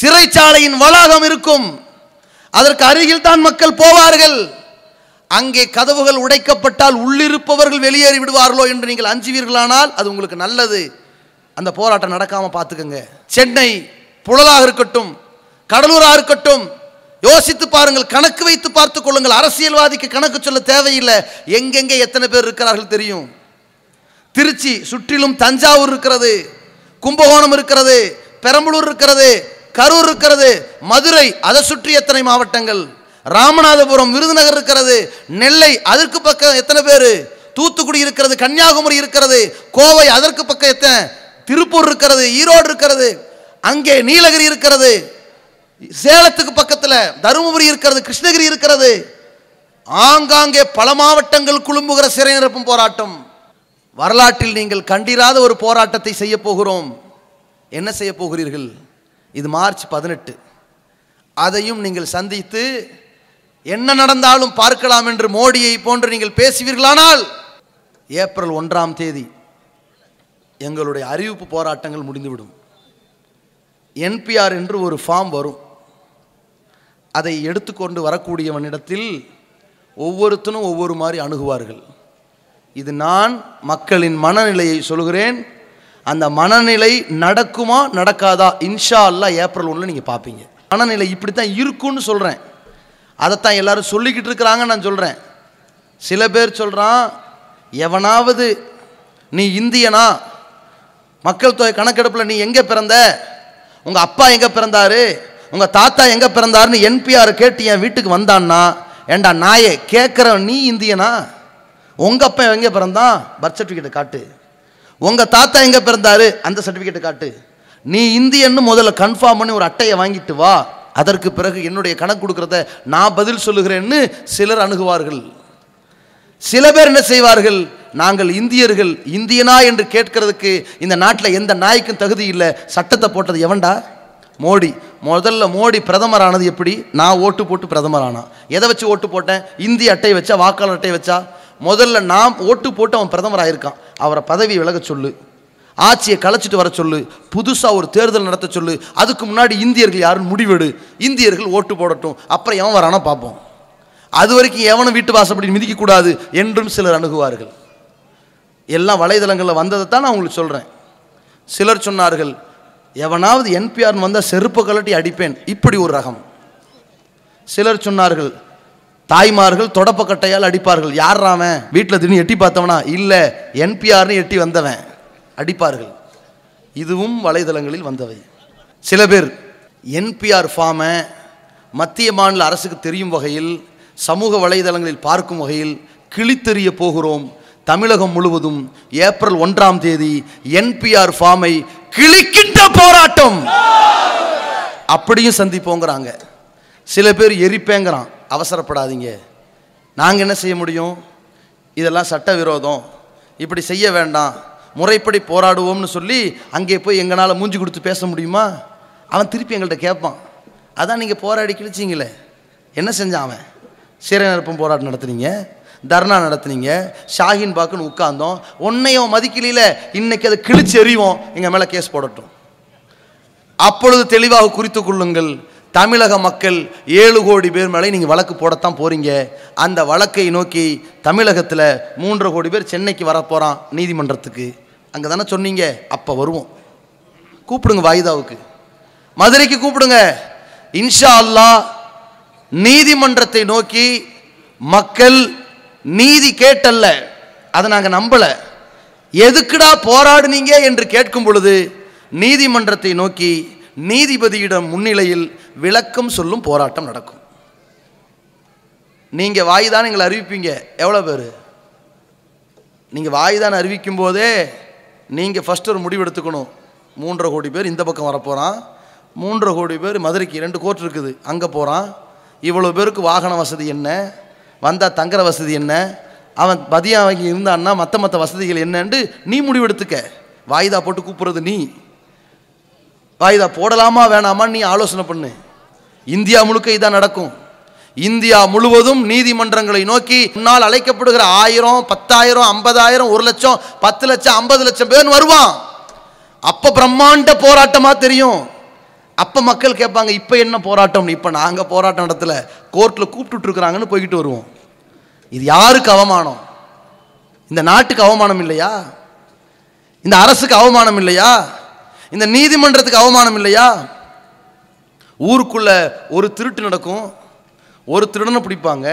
சிறைச்சாலையின் வளாகம் இருக்கும் அதற்கு அருகில் தான் மக்கள் போவார்கள் அங்கே கதவுகள் உடைக்கப்பட்டால் உள்ளிருப்பவர்கள் வெளியேறி விடுவார்களோ என்று நீங்கள் அஞ்சுவீர்களானால் அது உங்களுக்கு நல்லது அந்த போராட்டம் நடக்காம பார்த்துக்கங்க சென்னை புழலாக இருக்கட்டும் கடலூராக இருக்கட்டும் யோசித்து பாருங்கள் கணக்கு வைத்து பார்த்து கொள்ளுங்கள் அரசியல்வாதிக்கு கணக்கு சொல்ல தேவையில்லை எங்கெங்கே எத்தனை பேர் இருக்கிறார்கள் தெரியும் திருச்சி சுற்றிலும் தஞ்சாவூர் இருக்கிறது கும்பகோணம் இருக்கிறது பெரம்பலூர் இருக்கிறது கரூர் இருக்கிறது மதுரை அதை சுற்றி எத்தனை மாவட்டங்கள் ராமநாதபுரம் விருதுநகர் இருக்கிறது நெல்லை அதற்கு பக்கம் எத்தனை பேர் தூத்துக்குடி இருக்கிறது கன்னியாகுமரி இருக்கிறது கோவை அதற்கு பக்கம் எத்தனை திருப்பூர் இருக்கிறது ஈரோடு இருக்கிறது அங்கே நீலகிரி இருக்கிறது சேலத்துக்கு பக்கத்தில் தருமபுரி இருக்கிறது கிருஷ்ணகிரி இருக்கிறது ஆங்காங்கே பல மாவட்டங்கள் குழும்புகிற சிறை நிரப்பும் போராட்டம் வரலாற்றில் நீங்கள் கண்டிராத ஒரு போராட்டத்தை செய்ய போகிறோம் என்ன செய்ய போகிறீர்கள் இது மார்ச் பதினெட்டு அதையும் நீங்கள் சந்தித்து என்ன நடந்தாலும் பார்க்கலாம் என்று மோடியை போன்று நீங்கள் பேசுவீர்களானால் ஏப்ரல் ஒன்றாம் தேதி எங்களுடைய அறிவிப்பு போராட்டங்கள் முடிந்துவிடும் என்பிஆர் என்று ஒரு ஃபார்ம் வரும் அதை எடுத்துக்கொண்டு வரக்கூடியவனிடத்தில் ஒவ்வொருத்தனும் ஒவ்வொரு மாதிரி அணுகுவார்கள் இது நான் மக்களின் மனநிலையை சொல்கிறேன் அந்த மனநிலை நடக்குமா நடக்காதா இன்ஷா அல்லா ஏப்ரல் ஒன்றில் நீங்கள் பார்ப்பீங்க மனநிலை இப்படி தான் இருக்குன்னு சொல்கிறேன் அதைத்தான் எல்லோரும் சொல்லிக்கிட்டு இருக்கிறாங்கன்னு நான் சொல்கிறேன் சில பேர் சொல்கிறான் எவனாவது நீ இந்தியனா மக்கள் தொகை கணக்கெடுப்பில் நீ எங்கே பிறந்த உங்கள் அப்பா எங்கே பிறந்தாரு உங்கள் தாத்தா எங்கே பிறந்தாருன்னு என்பிஆர் கேட்டு என் வீட்டுக்கு வந்தான்னா ஏண்டா நாயே கேட்குற நீ இந்தியனா உங்கள் அப்பா எங்கே பிறந்தான் பர்த் சர்டிஃபிகேட்டை காட்டு உங்கள் தாத்தா எங்கே பிறந்தாரு அந்த சர்டிஃபிகேட்டை காட்டு நீ இந்தியன்னு முதல்ல கன்ஃபார்ம் பண்ணி ஒரு அட்டையை வாங்கிட்டு வா அதற்கு பிறகு என்னுடைய கணக்கு கொடுக்குறத நான் பதில் சொல்லுகிறேன்னு சிலர் அணுகுவார்கள் சில பேர் என்ன செய்வார்கள் நாங்கள் இந்தியர்கள் இந்தியனா என்று கேட்கறதுக்கு இந்த நாட்டில் எந்த நாய்க்கும் தகுதி இல்லை சட்டத்தை போட்டது எவன்டா மோடி முதல்ல மோடி பிரதமர் ஆனது எப்படி நான் ஓட்டு போட்டு பிரதமர் ஆனான் எதை வச்சு ஓட்டு போட்டேன் இந்திய அட்டை வச்சா வாக்காளர் அட்டை வச்சா முதல்ல நாம் ஓட்டு போட்டு அவன் பிரதமர் ஆயிருக்கான் அவரை பதவி விலக சொல்லு ஆட்சியை கலைச்சிட்டு வர சொல்லு புதுசாக ஒரு தேர்தல் நடத்த சொல்லு அதுக்கு முன்னாடி இந்தியர்கள் யாரும் முடிவெடு இந்தியர்கள் ஓட்டு போடட்டும் அப்புறம் எவன் வரானா பார்ப்போம் அது வரைக்கும் எவனும் வீட்டு வாசப்படி மிதிக்கக்கூடாது என்றும் சிலர் அணுகுவார்கள் எல்லாம் வலைதளங்களில் வந்ததை தான் நான் உங்களுக்கு சொல்கிறேன் சிலர் சொன்னார்கள் எவனாவது என்பிஆர்னு வந்தால் செருப்பு கலட்டி அடிப்பேன் இப்படி ஒரு ரகம் சிலர் சொன்னார்கள் தாய்மார்கள் தொடப்பக்கட்டையால் அடிப்பார்கள் யார் அவன் வீட்டில் திடீர்னு எட்டி பார்த்தவனா இல்லை என்பிஆர்னு எட்டி வந்தவன் அடிப்பார்கள் இதுவும் வலைதளங்களில் வந்தவை சில பேர் என்பிஆர் ஃபார்மை மத்திய மாநில அரசுக்கு தெரியும் வகையில் சமூக வலைதளங்களில் பார்க்கும் வகையில் கிழித்தெறிய போகிறோம் தமிழகம் முழுவதும் ஏப்ரல் ஒன்றாம் தேதி என்பிஆர் ஃபார்மை கிழிக்கின்ற போராட்டம் அப்படியும் சந்திப்போங்கிறாங்க சில பேர் எரிப்பேங்கிறான் அவசரப்படாதீங்க நாங்கள் என்ன செய்ய முடியும் இதெல்லாம் சட்ட விரோதம் இப்படி செய்ய வேண்டாம் முறைப்படி போராடுவோம்னு சொல்லி அங்கே போய் எங்களால் மூஞ்சி கொடுத்து பேச முடியுமா அவன் திருப்பி எங்கள்கிட்ட கேட்பான் அதான் நீங்கள் போராடி கிழிச்சிங்களே என்ன செஞ்சான் அவன் சீரநிரப்பம் போராட்டம் நடத்துனீங்க தர்ணா நடத்துனீங்க ஷாஹின் பாக்குன்னு உட்காந்தோம் உன்னையும் மதிக்கலையில் இன்னைக்கு அதை கிழிச்சு எறிவோம் எங்கள் மேலே கேஸ் போடட்டும் அப்பொழுது தெளிவாக குறித்து கொள்ளுங்கள் தமிழக மக்கள் ஏழு கோடி பேர் மேலே நீங்கள் வழக்கு போடத்தான் போகிறீங்க அந்த வழக்கை நோக்கி தமிழகத்தில் மூன்று கோடி பேர் சென்னைக்கு வரப்போகிறான் நீதிமன்றத்துக்கு அங்கே தானே சொன்னீங்க அப்போ வருவோம் கூப்பிடுங்க வாயுதாவுக்கு மதுரைக்கு கூப்பிடுங்க இன்ஷா அல்லா நீதிமன்றத்தை நோக்கி மக்கள் நீதி கேட்டல்ல அதை நாங்கள் நம்பலை எதுக்குடா போராடுனீங்க என்று கேட்கும் பொழுது நீதிமன்றத்தை நோக்கி நீதிபதியிடம் முன்னிலையில் விளக்கம் சொல்லும் போராட்டம் நடக்கும் நீங்கள் வாய் தான் எங்களை அறிவிப்பீங்க எவ்வளோ பேர் நீங்கள் வாய் தான் அறிவிக்கும் போதே நீங்கள் ஃபஸ்ட்டு ஒரு முடிவு எடுத்துக்கணும் மூன்றரை கோடி பேர் இந்த பக்கம் வரப்போகிறான் மூன்றரை கோடி பேர் மதுரைக்கு ரெண்டு கோர்ட் இருக்குது அங்கே போகிறான் இவ்வளோ பேருக்கு வாகன வசதி என்ன வந்தால் தங்குற வசதி என்ன அவன் பதியாக வாங்கி இருந்தான்னா மற்ற மற்ற வசதிகள் என்னன்னு நீ முடிவெடுத்துக்க வாய்தா போட்டு கூப்பிட்றது நீ வாய்தா போடலாமா வேணாமா நீ ஆலோசனை பண்ணு இந்தியா முழுக்க இதான் நடக்கும் இந்தியா முழுவதும் நீதிமன்றங்களை நோக்கி முன்னால் அழைக்கப்படுகிற ஆயிரம் பத்தாயிரம் ஐம்பதாயிரம் ஒரு லட்சம் பத்து லட்சம் ஐம்பது லட்சம் பேர் வருவான் அப்போ பிரம்மாண்ட போராட்டமாக தெரியும் அப்போ மக்கள் கேட்பாங்க இப்போ என்ன போராட்டம்னு இப்போ நாங்கள் போராட்டம் இடத்துல கோர்ட்டில் கூப்பிட்டுட்ருக்குறாங்கன்னு போய்கிட்டு வருவோம் இது யாருக்கு அவமானம் இந்த நாட்டுக்கு அவமானம் இல்லையா இந்த அரசுக்கு அவமானம் இல்லையா இந்த நீதிமன்றத்துக்கு அவமானம் இல்லையா ஊருக்குள்ள ஒரு திருட்டு நடக்கும் ஒரு திருடனை பிடிப்பாங்க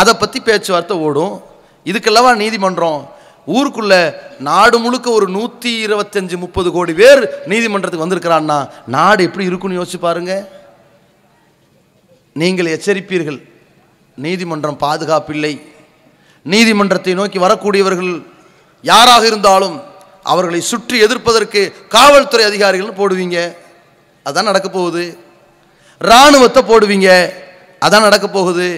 அதை பற்றி பேச்சுவார்த்தை ஓடும் இதுக்கெல்லவா நீதிமன்றம் ஊருக்குள்ளே நாடு முழுக்க ஒரு நூற்றி இருபத்தஞ்சி முப்பது கோடி பேர் நீதிமன்றத்துக்கு வந்திருக்கிறான்னா நாடு எப்படி இருக்குன்னு யோசிச்சு பாருங்க நீங்கள் எச்சரிப்பீர்கள் நீதிமன்றம் பாதுகாப்பில்லை நீதிமன்றத்தை நோக்கி வரக்கூடியவர்கள் யாராக இருந்தாலும் அவர்களை சுற்றி எதிர்ப்பதற்கு காவல்துறை அதிகாரிகள் போடுவீங்க அதான் நடக்க போகுது இராணுவத்தை போடுவீங்க அதான் நடக்க போகுது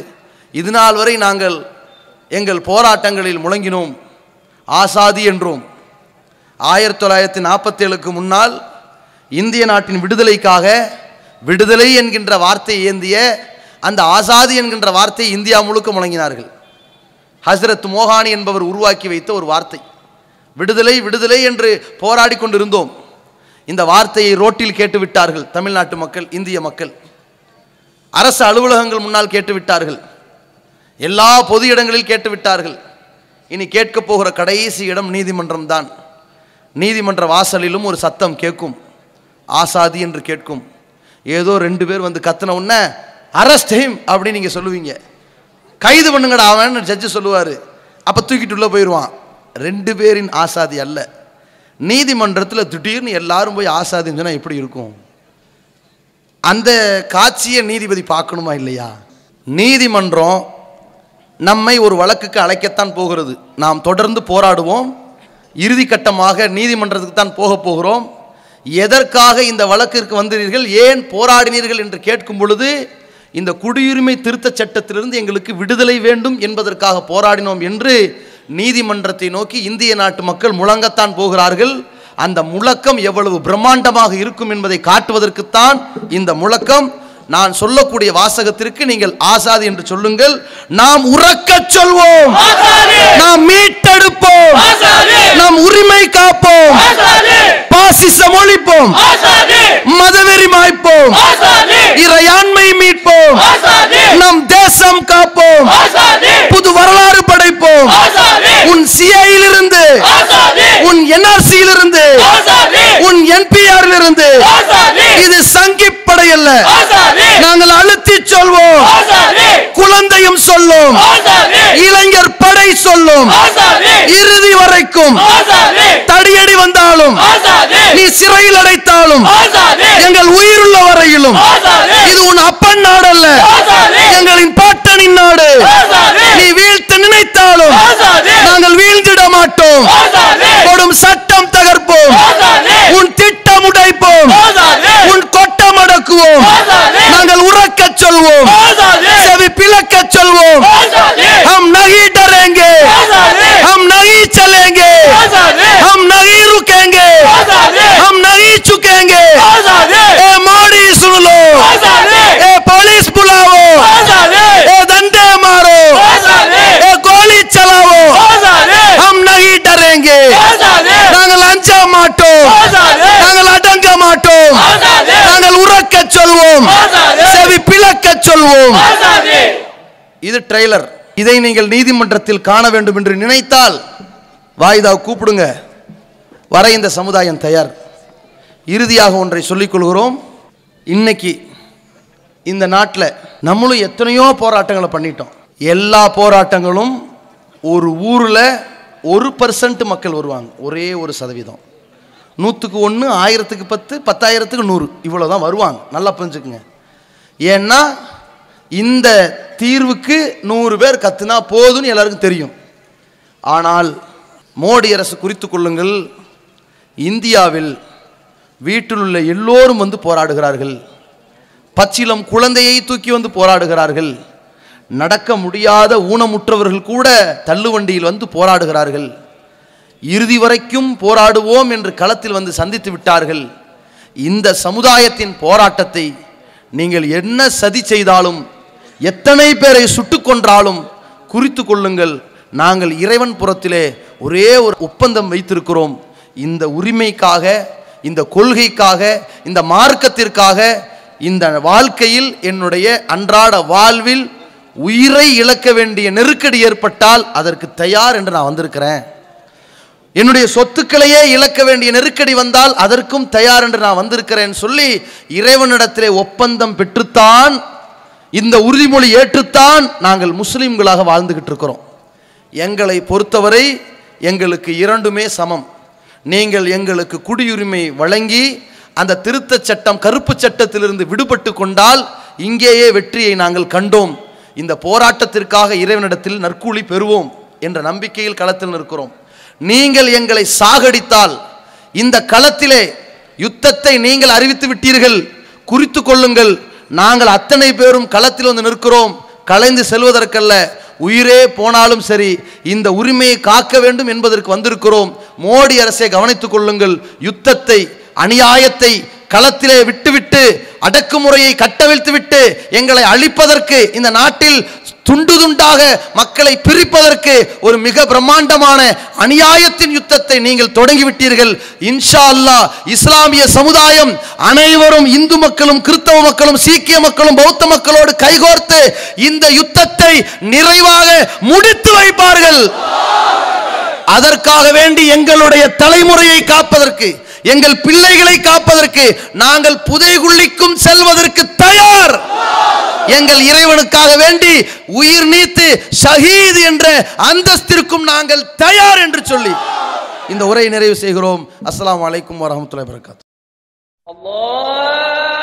இது வரை நாங்கள் எங்கள் போராட்டங்களில் முழங்கினோம் ஆசாதி என்றோம் ஆயிரத்தி தொள்ளாயிரத்தி நாற்பத்தேழுக்கு முன்னால் இந்திய நாட்டின் விடுதலைக்காக விடுதலை என்கின்ற வார்த்தை ஏந்திய அந்த ஆசாதி என்கின்ற வார்த்தை இந்தியா முழுக்க முழங்கினார்கள் ஹசரத் மோகானி என்பவர் உருவாக்கி வைத்த ஒரு வார்த்தை விடுதலை விடுதலை என்று போராடி கொண்டிருந்தோம் இந்த வார்த்தையை ரோட்டில் கேட்டுவிட்டார்கள் தமிழ்நாட்டு மக்கள் இந்திய மக்கள் அரசு அலுவலகங்கள் முன்னால் கேட்டுவிட்டார்கள் எல்லா பொது இடங்களில் கேட்டுவிட்டார்கள் இனி கேட்க போகிற கடைசி இடம் நீதிமன்றம் தான் நீதிமன்ற வாசலிலும் ஒரு சத்தம் கேட்கும் ஆசாதி என்று கேட்கும் ஏதோ ரெண்டு பேர் வந்து கத்தின உடனே அரஸ்ட் ஹிம் அப்படின்னு நீங்கள் சொல்லுவீங்க கைது பண்ணுங்கடா அவன் ஜட்ஜு சொல்லுவார் அப்போ தூக்கிட்டு உள்ளே போயிடுவான் ரெண்டு பேரின் ஆசாதி அல்ல நீதிமன்றத்தில் திடீர்னு எல்லாரும் போய் ஆசாதின்னு சொன்னால் எப்படி இருக்கும் அந்த காட்சியை நீதிபதி பார்க்கணுமா இல்லையா நீதிமன்றம் நம்மை ஒரு வழக்குக்கு அழைக்கத்தான் போகிறது நாம் தொடர்ந்து போராடுவோம் இறுதி கட்டமாக நீதிமன்றத்துக்கு தான் போக போகிறோம் எதற்காக இந்த வழக்கிற்கு வந்தீர்கள் ஏன் போராடினீர்கள் என்று கேட்கும் பொழுது இந்த குடியுரிமை திருத்த சட்டத்திலிருந்து எங்களுக்கு விடுதலை வேண்டும் என்பதற்காக போராடினோம் என்று நீதிமன்றத்தை நோக்கி இந்திய நாட்டு மக்கள் முழங்கத்தான் போகிறார்கள் அந்த முழக்கம் எவ்வளவு பிரம்மாண்டமாக இருக்கும் என்பதை காட்டுவதற்குத்தான் இந்த முழக்கம் நான் சொல்லக்கூடிய வாசகத்திற்கு நீங்கள் ஆசாதி என்று சொல்லுங்கள் நாம் உறக்க சொல்வோம் நாம் மீட்டெடுப்போம் நாம் உரிமை காப்போம் பாசிசம் ஒழிப்போம் மதவெறி மாய்ப்போம் இறையாண்மை மீட்போம் நம் தேசம் காப்போம் புது வரலாறு படைப்போம் உன் சிஐயிலிருந்து உன் என்ஆர்சியிலிருந்து உன் இருந்து இது சங்கிப் படையல்ல அல்ல நாங்கள் அழுத்தி சொல்வோம் குழந்தையும் சொல்லும் இளைஞர் படை சொல்லும் இறுதி வரைக்கும் தடியடி வந்தாலும் நீ சிறையில் அடைத்தாலும் எங்கள் உயிருள்ள வரையிலும் இது உன் அப்பன் நாடு அல்ல எங்களின் பாட்டனின் நாடு நீ வீழ்த்து நினைத்தாலும் நாங்கள் வீழ்ந்திட மாட்டோம் கொடும் சட்டம் தகர்ப்போம் உன் திட்டம் உடைப்போம் உன் கொட்டம் அடக்குவோம் நாங்கள் உறக்க சொல்வோம் செவி பிளக்க சொல்வோம் हम नहीं डरेंगे हम नहीं चलेंगे हम नहीं रुकेंगे हम नहीं चुकेंगे ए मोड़ी सुन लो ए पुलिस बुलाओ ए धंधे मारो ए गोली चलाओ हम नहीं डरेंगे நாங்கள் அஞ்ச மாட்டோம் நாங்கள் அடங்க மாட்டோம் வாதாடுவோம் இது ட்ரெய்லர் இதை நீங்கள் நீதிமன்றத்தில் காண வேண்டும் என்று நினைத்தால் வாய்தா கூப்பிடுங்க வர இந்த சமுதாயம் தயார் இறுதியாக ஒன்றை சொல்லிக்கொள்கிறோம் இன்னைக்கு இந்த நாட்டில் நம்மளும் எத்தனையோ போராட்டங்களை பண்ணிட்டோம் எல்லா போராட்டங்களும் ஒரு ஊரில் ஒரு பர்சன்ட் மக்கள் வருவாங்க ஒரே ஒரு சதவீதம் நூற்றுக்கு ஒன்று ஆயிரத்துக்கு பத்து பத்தாயிரத்துக்கு நூறு இவ்வளோ தான் வருவாங்க நல்லா புரிஞ்சுக்குங்க ஏன்னா இந்த தீர்வுக்கு நூறு பேர் கத்துனா போதும்னு எல்லாருக்கும் தெரியும் ஆனால் மோடி அரசு குறித்து கொள்ளுங்கள் இந்தியாவில் வீட்டில் உள்ள எல்லோரும் வந்து போராடுகிறார்கள் பச்சிலம் குழந்தையை தூக்கி வந்து போராடுகிறார்கள் நடக்க முடியாத ஊனமுற்றவர்கள் கூட தள்ளுவண்டியில் வந்து போராடுகிறார்கள் இறுதி வரைக்கும் போராடுவோம் என்று களத்தில் வந்து சந்தித்து விட்டார்கள் இந்த சமுதாயத்தின் போராட்டத்தை நீங்கள் என்ன சதி செய்தாலும் எத்தனை பேரை சுட்டு கொன்றாலும் குறித்து கொள்ளுங்கள் நாங்கள் இறைவன் புறத்திலே ஒரே ஒரு ஒப்பந்தம் வைத்திருக்கிறோம் இந்த உரிமைக்காக இந்த கொள்கைக்காக இந்த மார்க்கத்திற்காக இந்த வாழ்க்கையில் என்னுடைய அன்றாட வாழ்வில் உயிரை இழக்க வேண்டிய நெருக்கடி ஏற்பட்டால் அதற்கு தயார் என்று நான் வந்திருக்கிறேன் என்னுடைய சொத்துக்களையே இழக்க வேண்டிய நெருக்கடி வந்தால் அதற்கும் தயார் என்று நான் வந்திருக்கிறேன் சொல்லி இறைவனிடத்திலே ஒப்பந்தம் பெற்றுத்தான் இந்த உறுதிமொழி ஏற்றுத்தான் நாங்கள் முஸ்லீம்களாக வாழ்ந்துக்கிட்டு இருக்கிறோம் எங்களை பொறுத்தவரை எங்களுக்கு இரண்டுமே சமம் நீங்கள் எங்களுக்கு குடியுரிமை வழங்கி அந்த திருத்த சட்டம் கருப்பு சட்டத்திலிருந்து விடுபட்டு கொண்டால் இங்கேயே வெற்றியை நாங்கள் கண்டோம் இந்த போராட்டத்திற்காக இறைவனிடத்தில் நற்கூலி பெறுவோம் என்ற நம்பிக்கையில் களத்தில் நிற்கிறோம் நீங்கள் எங்களை சாகடித்தால் இந்த களத்திலே யுத்தத்தை நீங்கள் அறிவித்து விட்டீர்கள் குறித்து கொள்ளுங்கள் நாங்கள் அத்தனை பேரும் களத்தில் வந்து நிற்கிறோம் கலைந்து செல்வதற்கல்ல உயிரே போனாலும் சரி இந்த உரிமையை காக்க வேண்டும் என்பதற்கு வந்திருக்கிறோம் மோடி அரசை கவனித்துக் கொள்ளுங்கள் யுத்தத்தை அநியாயத்தை களத்திலே விட்டுவிட்டு அடக்குமுறையை கட்டவிழ்த்து விட்டு எங்களை அழிப்பதற்கு இந்த நாட்டில் துண்டு துண்டாக மக்களை பிரிப்பதற்கு ஒரு மிக பிரம்மாண்டமான அநியாயத்தின் யுத்தத்தை நீங்கள் தொடங்கிவிட்டீர்கள் இன்ஷா அல்லா இஸ்லாமிய சமுதாயம் அனைவரும் இந்து மக்களும் கிறிஸ்தவ மக்களும் சீக்கிய மக்களும் பௌத்த மக்களோடு கைகோர்த்து இந்த யுத்தத்தை நிறைவாக முடித்து வைப்பார்கள் அதற்காக வேண்டி எங்களுடைய தலைமுறையை காப்பதற்கு எங்கள் பிள்ளைகளை காப்பதற்கு நாங்கள் புதைகுள்ளிக்கும் செல்வதற்கு தயார் எங்கள் இறைவனுக்காக வேண்டி உயிர் நீத்து ஷஹீத் என்ற அந்தஸ்திற்கும் நாங்கள் தயார் என்று சொல்லி இந்த உரை நிறைவு செய்கிறோம் அஸ்லாம் வலைக்கும் வரமத்துல வரகாத் அம்மா